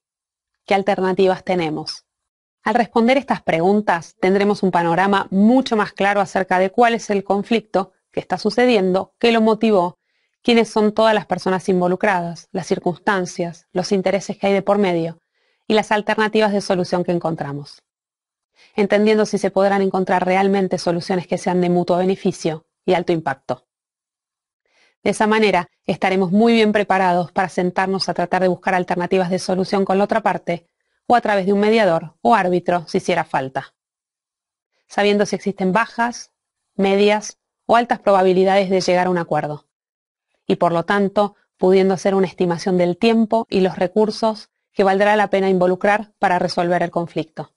¿Qué alternativas tenemos? Al responder estas preguntas tendremos un panorama mucho más claro acerca de cuál es el conflicto que está sucediendo, qué lo motivó, quiénes son todas las personas involucradas, las circunstancias, los intereses que hay de por medio y las alternativas de solución que encontramos. Entendiendo si se podrán encontrar realmente soluciones que sean de mutuo beneficio y alto impacto. De esa manera, estaremos muy bien preparados para sentarnos a tratar de buscar alternativas de solución con la otra parte o a través de un mediador o árbitro si hiciera falta, sabiendo si existen bajas, medias o altas probabilidades de llegar a un acuerdo, y por lo tanto pudiendo hacer una estimación del tiempo y los recursos que valdrá la pena involucrar para resolver el conflicto.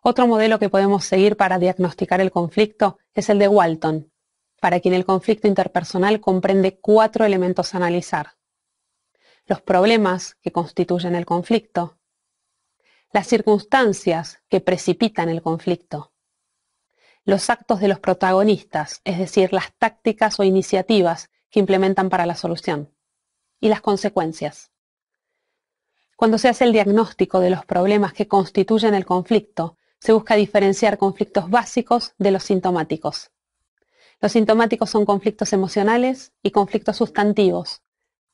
Otro modelo que podemos seguir para diagnosticar el conflicto es el de Walton, para quien el conflicto interpersonal comprende cuatro elementos a analizar los problemas que constituyen el conflicto, las circunstancias que precipitan el conflicto, los actos de los protagonistas, es decir, las tácticas o iniciativas que implementan para la solución, y las consecuencias. Cuando se hace el diagnóstico de los problemas que constituyen el conflicto, se busca diferenciar conflictos básicos de los sintomáticos. Los sintomáticos son conflictos emocionales y conflictos sustantivos,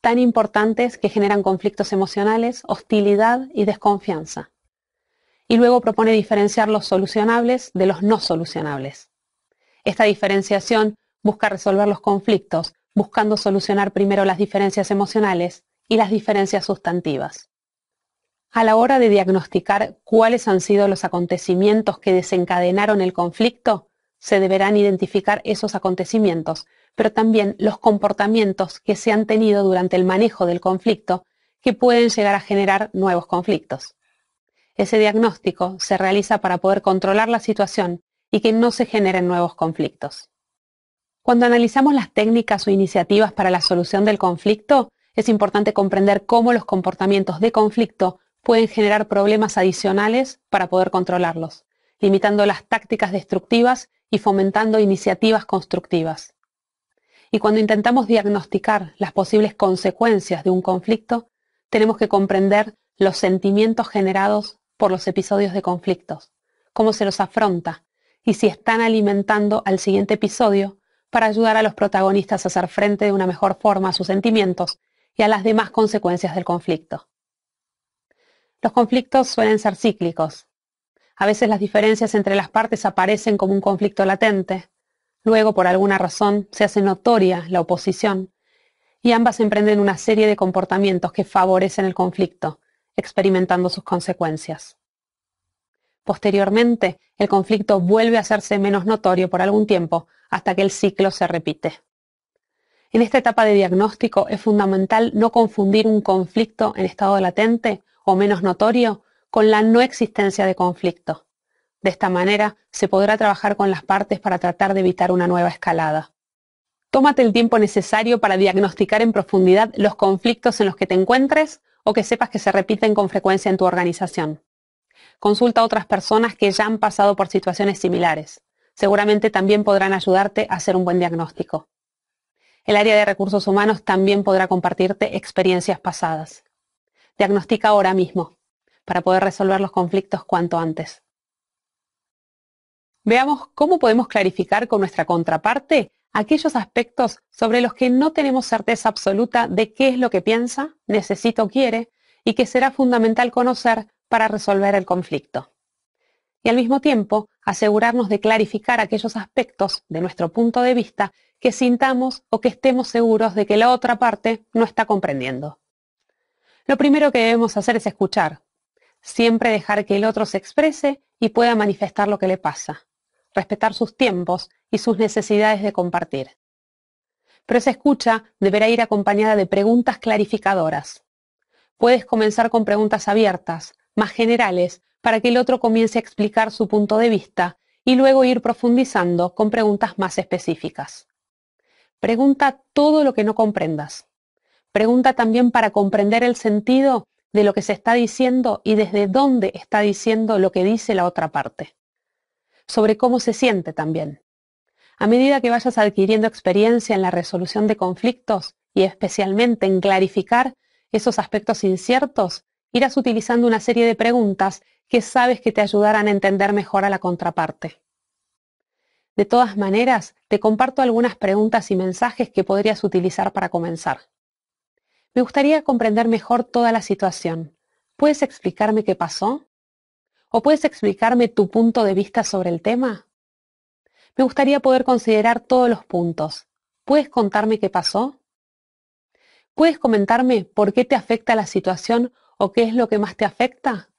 tan importantes que generan conflictos emocionales, hostilidad y desconfianza. Y luego propone diferenciar los solucionables de los no solucionables. Esta diferenciación busca resolver los conflictos, buscando solucionar primero las diferencias emocionales y las diferencias sustantivas. A la hora de diagnosticar cuáles han sido los acontecimientos que desencadenaron el conflicto, se deberán identificar esos acontecimientos pero también los comportamientos que se han tenido durante el manejo del conflicto que pueden llegar a generar nuevos conflictos. Ese diagnóstico se realiza para poder controlar la situación y que no se generen nuevos conflictos. Cuando analizamos las técnicas o iniciativas para la solución del conflicto, es importante comprender cómo los comportamientos de conflicto pueden generar problemas adicionales para poder controlarlos, limitando las tácticas destructivas y fomentando iniciativas constructivas. Y cuando intentamos diagnosticar las posibles consecuencias de un conflicto, tenemos que comprender los sentimientos generados por los episodios de conflictos, cómo se los afronta y si están alimentando al siguiente episodio para ayudar a los protagonistas a hacer frente de una mejor forma a sus sentimientos y a las demás consecuencias del conflicto. Los conflictos suelen ser cíclicos. A veces las diferencias entre las partes aparecen como un conflicto latente, Luego, por alguna razón, se hace notoria la oposición y ambas emprenden una serie de comportamientos que favorecen el conflicto, experimentando sus consecuencias. Posteriormente, el conflicto vuelve a hacerse menos notorio por algún tiempo hasta que el ciclo se repite. En esta etapa de diagnóstico es fundamental no confundir un conflicto en estado latente o menos notorio con la no existencia de conflicto. De esta manera, se podrá trabajar con las partes para tratar de evitar una nueva escalada. Tómate el tiempo necesario para diagnosticar en profundidad los conflictos en los que te encuentres o que sepas que se repiten con frecuencia en tu organización. Consulta a otras personas que ya han pasado por situaciones similares. Seguramente también podrán ayudarte a hacer un buen diagnóstico. El área de recursos humanos también podrá compartirte experiencias pasadas. Diagnostica ahora mismo para poder resolver los conflictos cuanto antes. Veamos cómo podemos clarificar con nuestra contraparte aquellos aspectos sobre los que no tenemos certeza absoluta de qué es lo que piensa, necesita o quiere, y que será fundamental conocer para resolver el conflicto. Y al mismo tiempo, asegurarnos de clarificar aquellos aspectos de nuestro punto de vista que sintamos o que estemos seguros de que la otra parte no está comprendiendo. Lo primero que debemos hacer es escuchar. Siempre dejar que el otro se exprese y pueda manifestar lo que le pasa respetar sus tiempos y sus necesidades de compartir. Pero esa escucha deberá ir acompañada de preguntas clarificadoras. Puedes comenzar con preguntas abiertas, más generales, para que el otro comience a explicar su punto de vista y luego ir profundizando con preguntas más específicas. Pregunta todo lo que no comprendas. Pregunta también para comprender el sentido de lo que se está diciendo y desde dónde está diciendo lo que dice la otra parte sobre cómo se siente también. A medida que vayas adquiriendo experiencia en la resolución de conflictos y especialmente en clarificar esos aspectos inciertos, irás utilizando una serie de preguntas que sabes que te ayudarán a entender mejor a la contraparte. De todas maneras, te comparto algunas preguntas y mensajes que podrías utilizar para comenzar. Me gustaría comprender mejor toda la situación. ¿Puedes explicarme qué pasó? ¿O puedes explicarme tu punto de vista sobre el tema? Me gustaría poder considerar todos los puntos. ¿Puedes contarme qué pasó? ¿Puedes comentarme por qué te afecta la situación o qué es lo que más te afecta?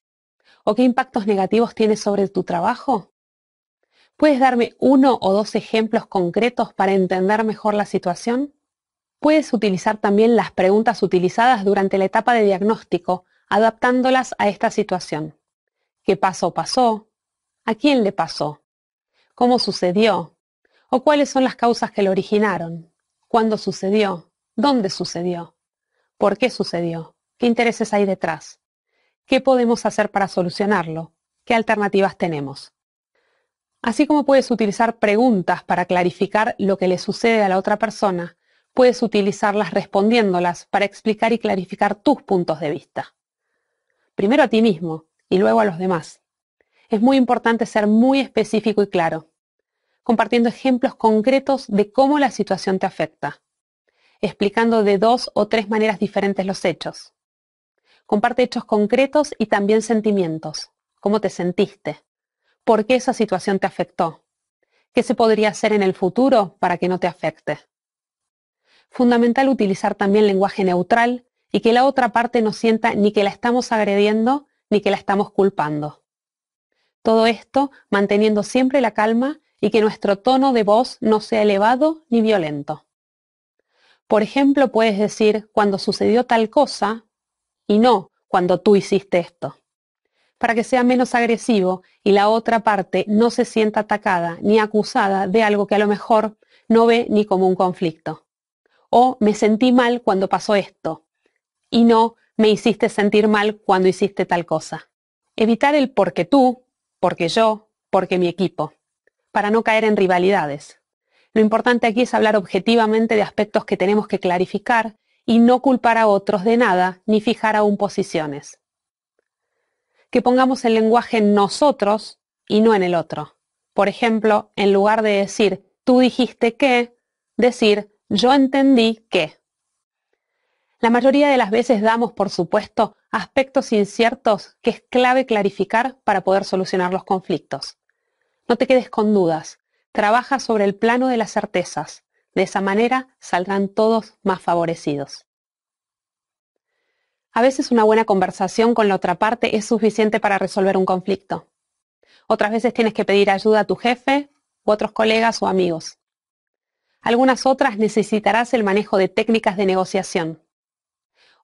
¿O qué impactos negativos tiene sobre tu trabajo? ¿Puedes darme uno o dos ejemplos concretos para entender mejor la situación? Puedes utilizar también las preguntas utilizadas durante la etapa de diagnóstico, adaptándolas a esta situación. ¿Qué pasó pasó? ¿A quién le pasó? ¿Cómo sucedió? ¿O cuáles son las causas que lo originaron? ¿Cuándo sucedió? ¿Dónde sucedió? ¿Por qué sucedió? ¿Qué intereses hay detrás? ¿Qué podemos hacer para solucionarlo? ¿Qué alternativas tenemos? Así como puedes utilizar preguntas para clarificar lo que le sucede a la otra persona, puedes utilizarlas respondiéndolas para explicar y clarificar tus puntos de vista. Primero a ti mismo, y luego a los demás. Es muy importante ser muy específico y claro, compartiendo ejemplos concretos de cómo la situación te afecta, explicando de dos o tres maneras diferentes los hechos. Comparte hechos concretos y también sentimientos, cómo te sentiste, por qué esa situación te afectó, qué se podría hacer en el futuro para que no te afecte. Fundamental utilizar también lenguaje neutral y que la otra parte no sienta ni que la estamos agrediendo ni que la estamos culpando. Todo esto manteniendo siempre la calma y que nuestro tono de voz no sea elevado ni violento. Por ejemplo, puedes decir cuando sucedió tal cosa y no cuando tú hiciste esto, para que sea menos agresivo y la otra parte no se sienta atacada ni acusada de algo que a lo mejor no ve ni como un conflicto. O me sentí mal cuando pasó esto y no me hiciste sentir mal cuando hiciste tal cosa. Evitar el porque tú, porque yo, porque mi equipo, para no caer en rivalidades. Lo importante aquí es hablar objetivamente de aspectos que tenemos que clarificar y no culpar a otros de nada ni fijar aún posiciones. Que pongamos el lenguaje en nosotros y no en el otro. Por ejemplo, en lugar de decir tú dijiste que, decir yo entendí qué. La mayoría de las veces damos, por supuesto, aspectos inciertos que es clave clarificar para poder solucionar los conflictos. No te quedes con dudas, trabaja sobre el plano de las certezas. De esa manera saldrán todos más favorecidos. A veces una buena conversación con la otra parte es suficiente para resolver un conflicto. Otras veces tienes que pedir ayuda a tu jefe u otros colegas o amigos. Algunas otras necesitarás el manejo de técnicas de negociación.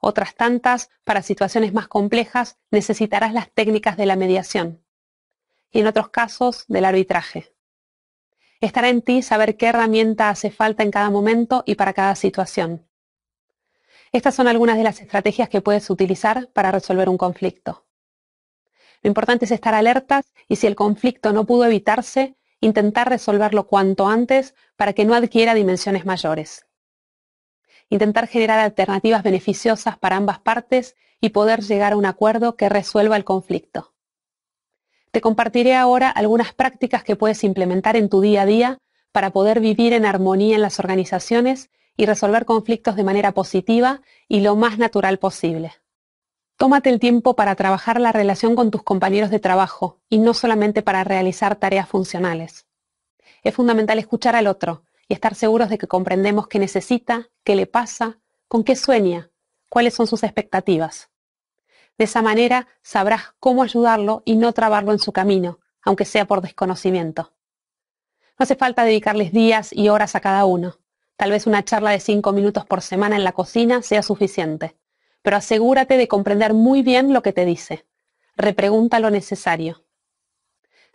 Otras tantas, para situaciones más complejas, necesitarás las técnicas de la mediación y en otros casos del arbitraje. Estará en ti saber qué herramienta hace falta en cada momento y para cada situación. Estas son algunas de las estrategias que puedes utilizar para resolver un conflicto. Lo importante es estar alertas y si el conflicto no pudo evitarse, intentar resolverlo cuanto antes para que no adquiera dimensiones mayores intentar generar alternativas beneficiosas para ambas partes y poder llegar a un acuerdo que resuelva el conflicto. Te compartiré ahora algunas prácticas que puedes implementar en tu día a día para poder vivir en armonía en las organizaciones y resolver conflictos de manera positiva y lo más natural posible. Tómate el tiempo para trabajar la relación con tus compañeros de trabajo y no solamente para realizar tareas funcionales. Es fundamental escuchar al otro, y estar seguros de que comprendemos qué necesita, qué le pasa, con qué sueña, cuáles son sus expectativas. De esa manera sabrás cómo ayudarlo y no trabarlo en su camino, aunque sea por desconocimiento. No hace falta dedicarles días y horas a cada uno. Tal vez una charla de cinco minutos por semana en la cocina sea suficiente, pero asegúrate de comprender muy bien lo que te dice. Repregunta lo necesario.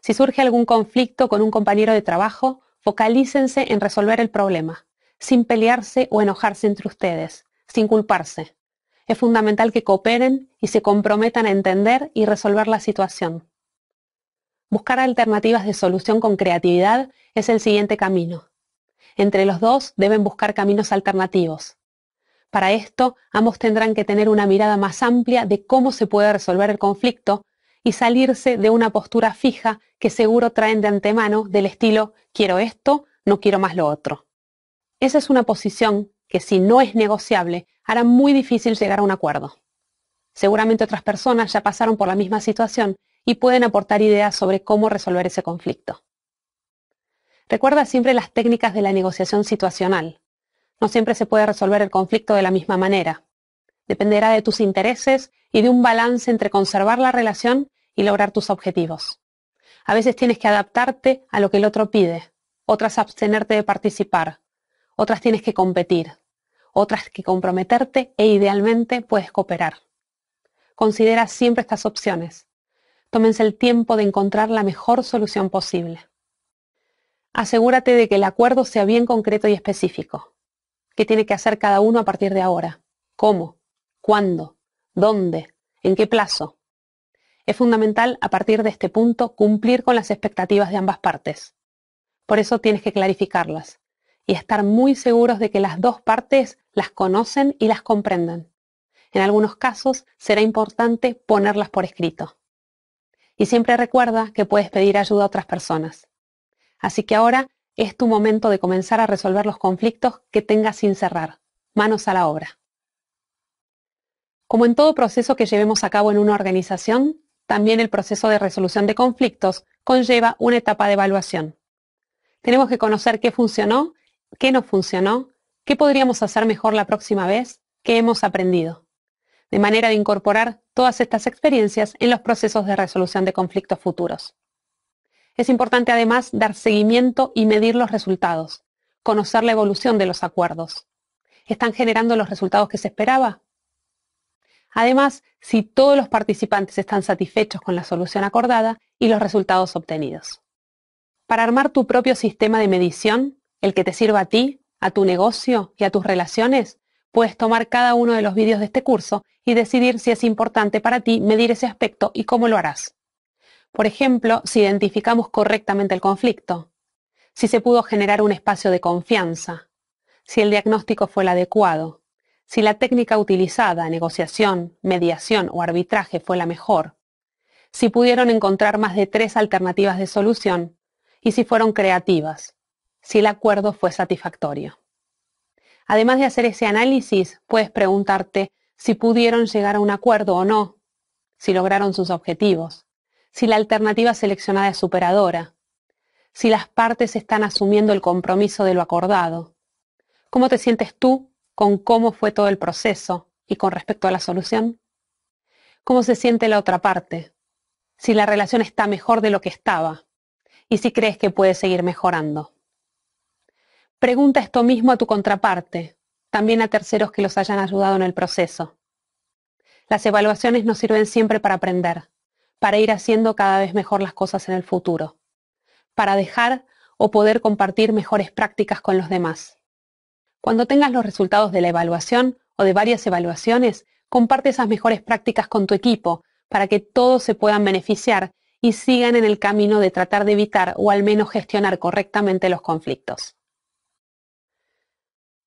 Si surge algún conflicto con un compañero de trabajo, Focalícense en resolver el problema, sin pelearse o enojarse entre ustedes, sin culparse. Es fundamental que cooperen y se comprometan a entender y resolver la situación. Buscar alternativas de solución con creatividad es el siguiente camino. Entre los dos deben buscar caminos alternativos. Para esto, ambos tendrán que tener una mirada más amplia de cómo se puede resolver el conflicto y salirse de una postura fija que seguro traen de antemano del estilo quiero esto, no quiero más lo otro. Esa es una posición que si no es negociable hará muy difícil llegar a un acuerdo. Seguramente otras personas ya pasaron por la misma situación y pueden aportar ideas sobre cómo resolver ese conflicto. Recuerda siempre las técnicas de la negociación situacional. No siempre se puede resolver el conflicto de la misma manera. Dependerá de tus intereses y de un balance entre conservar la relación y lograr tus objetivos. A veces tienes que adaptarte a lo que el otro pide, otras abstenerte de participar, otras tienes que competir, otras que comprometerte e idealmente puedes cooperar. Considera siempre estas opciones. Tómense el tiempo de encontrar la mejor solución posible. Asegúrate de que el acuerdo sea bien concreto y específico. ¿Qué tiene que hacer cada uno a partir de ahora? ¿Cómo? ¿Cuándo? ¿Dónde? ¿En qué plazo? Es fundamental, a partir de este punto, cumplir con las expectativas de ambas partes. Por eso tienes que clarificarlas y estar muy seguros de que las dos partes las conocen y las comprendan. En algunos casos será importante ponerlas por escrito. Y siempre recuerda que puedes pedir ayuda a otras personas. Así que ahora es tu momento de comenzar a resolver los conflictos que tengas sin cerrar. Manos a la obra. Como en todo proceso que llevemos a cabo en una organización, también el proceso de resolución de conflictos conlleva una etapa de evaluación. Tenemos que conocer qué funcionó, qué no funcionó, qué podríamos hacer mejor la próxima vez, qué hemos aprendido, de manera de incorporar todas estas experiencias en los procesos de resolución de conflictos futuros. Es importante además dar seguimiento y medir los resultados, conocer la evolución de los acuerdos. ¿Están generando los resultados que se esperaba? Además, si todos los participantes están satisfechos con la solución acordada y los resultados obtenidos. Para armar tu propio sistema de medición, el que te sirva a ti, a tu negocio y a tus relaciones, puedes tomar cada uno de los vídeos de este curso y decidir si es importante para ti medir ese aspecto y cómo lo harás. Por ejemplo, si identificamos correctamente el conflicto, si se pudo generar un espacio de confianza, si el diagnóstico fue el adecuado, si la técnica utilizada, negociación, mediación o arbitraje fue la mejor, si pudieron encontrar más de tres alternativas de solución y si fueron creativas, si el acuerdo fue satisfactorio. Además de hacer ese análisis, puedes preguntarte si pudieron llegar a un acuerdo o no, si lograron sus objetivos, si la alternativa seleccionada es superadora, si las partes están asumiendo el compromiso de lo acordado, cómo te sientes tú con cómo fue todo el proceso y con respecto a la solución? ¿Cómo se siente la otra parte? Si la relación está mejor de lo que estaba y si crees que puede seguir mejorando. Pregunta esto mismo a tu contraparte, también a terceros que los hayan ayudado en el proceso. Las evaluaciones nos sirven siempre para aprender, para ir haciendo cada vez mejor las cosas en el futuro, para dejar o poder compartir mejores prácticas con los demás. Cuando tengas los resultados de la evaluación o de varias evaluaciones, comparte esas mejores prácticas con tu equipo para que todos se puedan beneficiar y sigan en el camino de tratar de evitar o al menos gestionar correctamente los conflictos.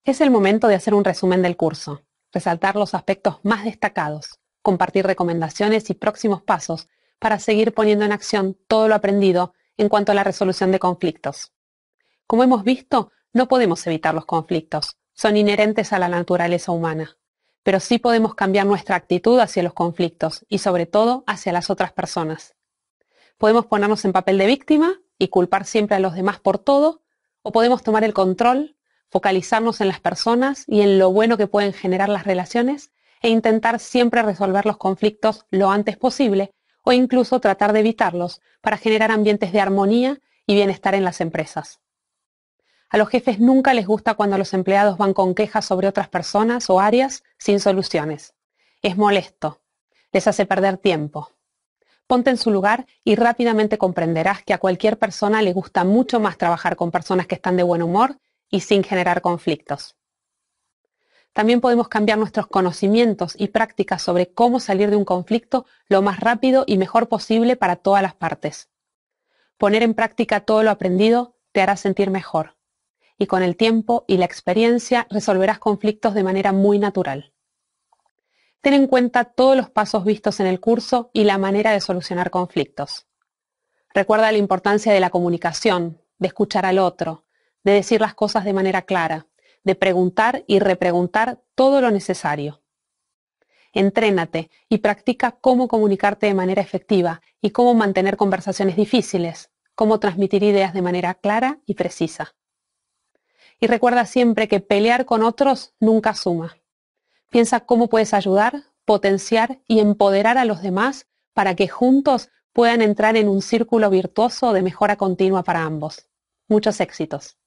Es el momento de hacer un resumen del curso, resaltar los aspectos más destacados, compartir recomendaciones y próximos pasos para seguir poniendo en acción todo lo aprendido en cuanto a la resolución de conflictos. Como hemos visto, no podemos evitar los conflictos, son inherentes a la naturaleza humana, pero sí podemos cambiar nuestra actitud hacia los conflictos y sobre todo hacia las otras personas. Podemos ponernos en papel de víctima y culpar siempre a los demás por todo, o podemos tomar el control, focalizarnos en las personas y en lo bueno que pueden generar las relaciones e intentar siempre resolver los conflictos lo antes posible o incluso tratar de evitarlos para generar ambientes de armonía y bienestar en las empresas. A los jefes nunca les gusta cuando los empleados van con quejas sobre otras personas o áreas sin soluciones. Es molesto. Les hace perder tiempo. Ponte en su lugar y rápidamente comprenderás que a cualquier persona le gusta mucho más trabajar con personas que están de buen humor y sin generar conflictos. También podemos cambiar nuestros conocimientos y prácticas sobre cómo salir de un conflicto lo más rápido y mejor posible para todas las partes. Poner en práctica todo lo aprendido te hará sentir mejor y con el tiempo y la experiencia resolverás conflictos de manera muy natural. Ten en cuenta todos los pasos vistos en el curso y la manera de solucionar conflictos. Recuerda la importancia de la comunicación, de escuchar al otro, de decir las cosas de manera clara, de preguntar y repreguntar todo lo necesario. Entrénate y practica cómo comunicarte de manera efectiva y cómo mantener conversaciones difíciles, cómo transmitir ideas de manera clara y precisa y recuerda siempre que pelear con otros nunca suma. Piensa cómo puedes ayudar, potenciar y empoderar a los demás para que juntos puedan entrar en un círculo virtuoso de mejora continua para ambos. Muchos éxitos.